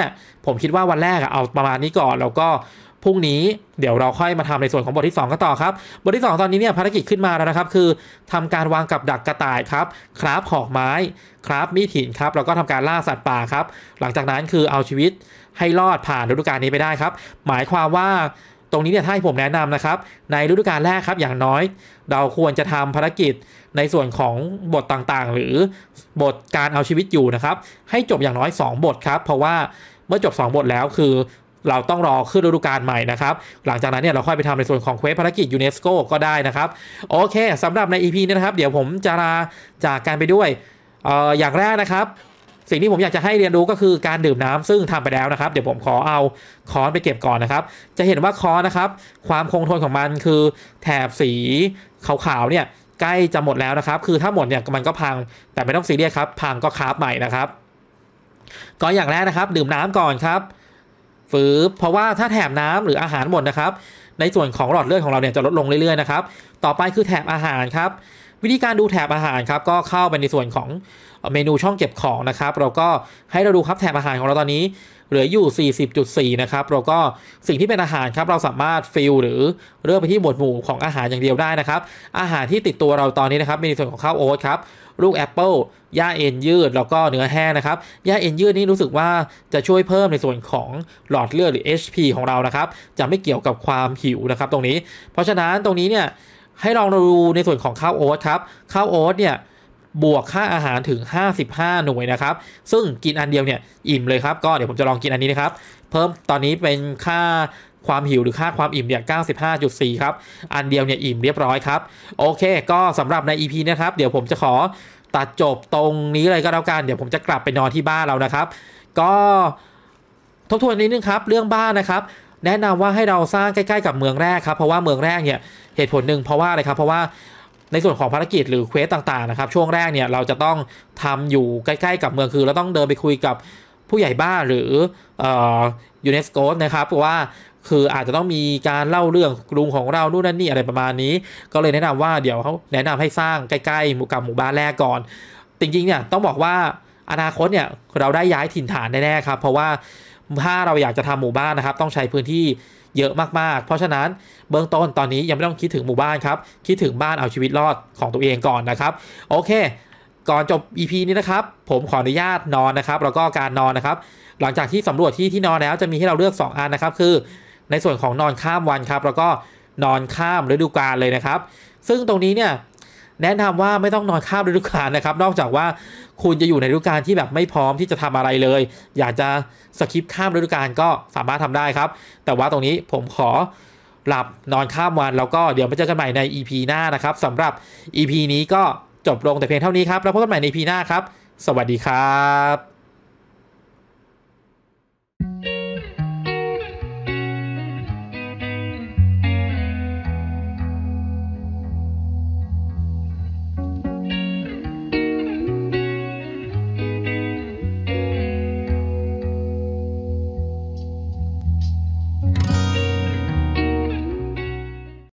ผมคิดว่าวันแรกเอาประมาณนี้ก่อน แล้วก็พรุ่งนี้เดี๋ยวเราค่อยมาทำในส่วนของบทที่ 2กันต่อครับ บทที่ 2 ตอนนี้เนี่ยภารกิจขึ้นมาแล้วนะครับคือ ทำการวางกับดักกระต่ายครับคราฟหอกไม้คราฟมีดหินครับแล้วก็ทำการล่าสัตว์ป่าครับหลังจากนั้นคือเอาชีวิตให้รอดผ่านฤดูกาลนี้ไปได้ครับ หมายความว่าตรงนี้เนี่ยถ้าให้ผมแนะนำนะครับในฤดูกาลแรกครับอย่างน้อยเราควรจะทำภารกิจในส่วนของบทต่างๆ หรือบทการเอาชีวิตอยู่นะครับให้จบอย่างน้อย 2 บทครับเพราะว่าเมื่อจบ 2 บทแล้วคือ เราต้องรอขึ้นฤดูกาลใหม่นะครับ หลังจากนั้นเนี่ยเราค่อยไปทำในส่วนของเควสภารกิจยูเนสโกก็ได้นะครับโอเคสำหรับใน EP นี้นะครับเดี๋ยวผมจะลาจากการไปด้วยอออย่างแรกนะครับสิ่งที่ผมอยากจะให้เรียนรู้ก็คือการดื่มน้ำซึ่งทำไปแล้วนะครับ เดี๋ยวผมขอเอาค้อนไปเก็บก่อนนะครับ จะเห็นว่าค้อนนะครับ ความคงทนของมันคือ แถบสีขาวๆเนี่ยใกล้จะหมดแล้วนะครับ คือถ้าหมดเนี่ยมันก็พัง แต่ไม่ต้องซีเรียสครับพังก็คราฟใหม่นะครับ ก็อย่างแรกนะครับ ดื่มน้ำก่อนครับฝืบเพราะว่าถ้าแถบน้ำหรืออาหารหมดนะครับ ในส่วนของหลอดเลือดของเราเนี่ยจะลดลงเรื่อยๆนะครับ ต่อไปคือแถบอาหารครับวิธีการดูแถบอาหาร ครับก็เข้าไปในส่วนของเมนูช่องเก็บของนะครับเราก็ให้เราดูครับแถบอาหารของเราตอนนี้ เหลืออยู่ 40.4 นะครับ เราก็สิ่งที่เป็นอาหาร ครับเราสามารถฟิลหรือเลือกไปที่หมวดหมู่ของอาหารอย่างเดียวได้นะครับอาหารที่ติดตัวเราตอนนี้นะครับมีในส่วนของข้าวโอ๊ตครับลูกแอปเปิลหญ้าเอ็นยืดแล้วก็เนื้อแห้งนะครับหญ้าเอ็นยืดนี่รู้สึกว่าจะช่วยเพิ่มในส่วนของหลอดเลือดหรือ HP ของเรานะครับ จะไม่เกี่ยวกับความหิวนะครับตรงนี้ เพราะฉะนั้นตรงนี้เนี่ยให้ลองดูในส่วนของข้าวโอ๊ตครับ ข้าวโอ๊ตเนี่ย บวกค่าอาหารถึง 55 หน่วยนะครับ ซึ่งกินอันเดียวเนี่ยอิ่มเลยครับก็เดี๋ยวผมจะลองกินอันนี้นะครับ เพิ่มตอนนี้เป็นค่าความหิวหรือค่าความอิ่มเนี่ย95.4ครับ อันเดียวเนี่ย อิ่มเรียบร้อยครับโอเคก็สำหรับใน EP นะครับ เดี๋ยวผมจะขอตัดจบตรงนี้เลยก็แล้วกันเดี๋ยวผมจะกลับไปนอนที่บ้านเรานะครับ ก็ทบทวนนิดนึงครับเรื่องบ้านนะครับแนะนำว่าให้เราสร้างใกล้ๆ กับเมืองแรกครับ เพราะว่าเมืองแรกเนี่ยเหตุผลหนึ่งเพราะว่าอะไรครับ เพราะว่าในส่วนของภารกิจหรือเควสต่าง ๆนะครับ ช่วงแรกเนี่ยเราจะต้องทำอยู่ใกล้ ๆกับเมืองคือ เราต้องเดินไปคุยกับผู้ใหญ่บ้านหรือยูเนสโกนะครับเพราะว่าคืออาจจะต้องมีการเล่าเรื่องกรุงของเรานู่นนั่นนี่อะไรประมาณนี้ ก็เลยแนะนำว่าเดี๋ยวเขาแนะนำให้สร้างใกล้ๆหมู่กับหมู่บ้านแรกก่อน จริงๆเนี่ยต้องบอกว่าอนาคตเนี่ยเราได้ย้ายถิ่นฐานแน่ๆครับ เพราะว่าถ้าเราอยากจะทำหมู่บ้านนะครับต้องใช้พื้นที่เยอะมาก ๆ เพราะฉะนั้นเบื้องต้นตอนนี้ยังไม่ต้องคิดถึงหมู่บ้านครับคิดถึงบ้านเอาชีวิตรอดของตัวเองก่อนนะครับ โอเค ก่อนจบ EP นี้นะครับผมขออนุญาตนอนนะครับแล้วก็การนอนนะครับหลังจากที่สำรวจที่ที่นอนแล้วจะมีให้เราเลือก 2 อันนะครับคือในส่วนของนอนข้ามวันครับแล้วก็นอนข้ามฤดูกาลเลยนะครับ ซึ่งตรงนี้เนี่ยแนะนำว่าไม่ต้องนอนข้ามฤดูกาลนะครับนอกจากว่าคุณจะอยู่ในฤดูกาลที่แบบไม่พร้อมที่จะทำอะไรเลย อยากจะสคิปข้ามฤดูกาลก็สามารถทำได้ครับ แต่ว่าตรงนี้ผมขอหลับนอนข้ามวันแล้วก็เดี๋ยวมาเจอกันใหม่ใน EP หน้านะครับสำหรับ EP นี้ก็จบลงแต่เพียงเท่านี้ครับแล้วพบกันใหม่ใน EP หน้าครับ สวัสดีครับ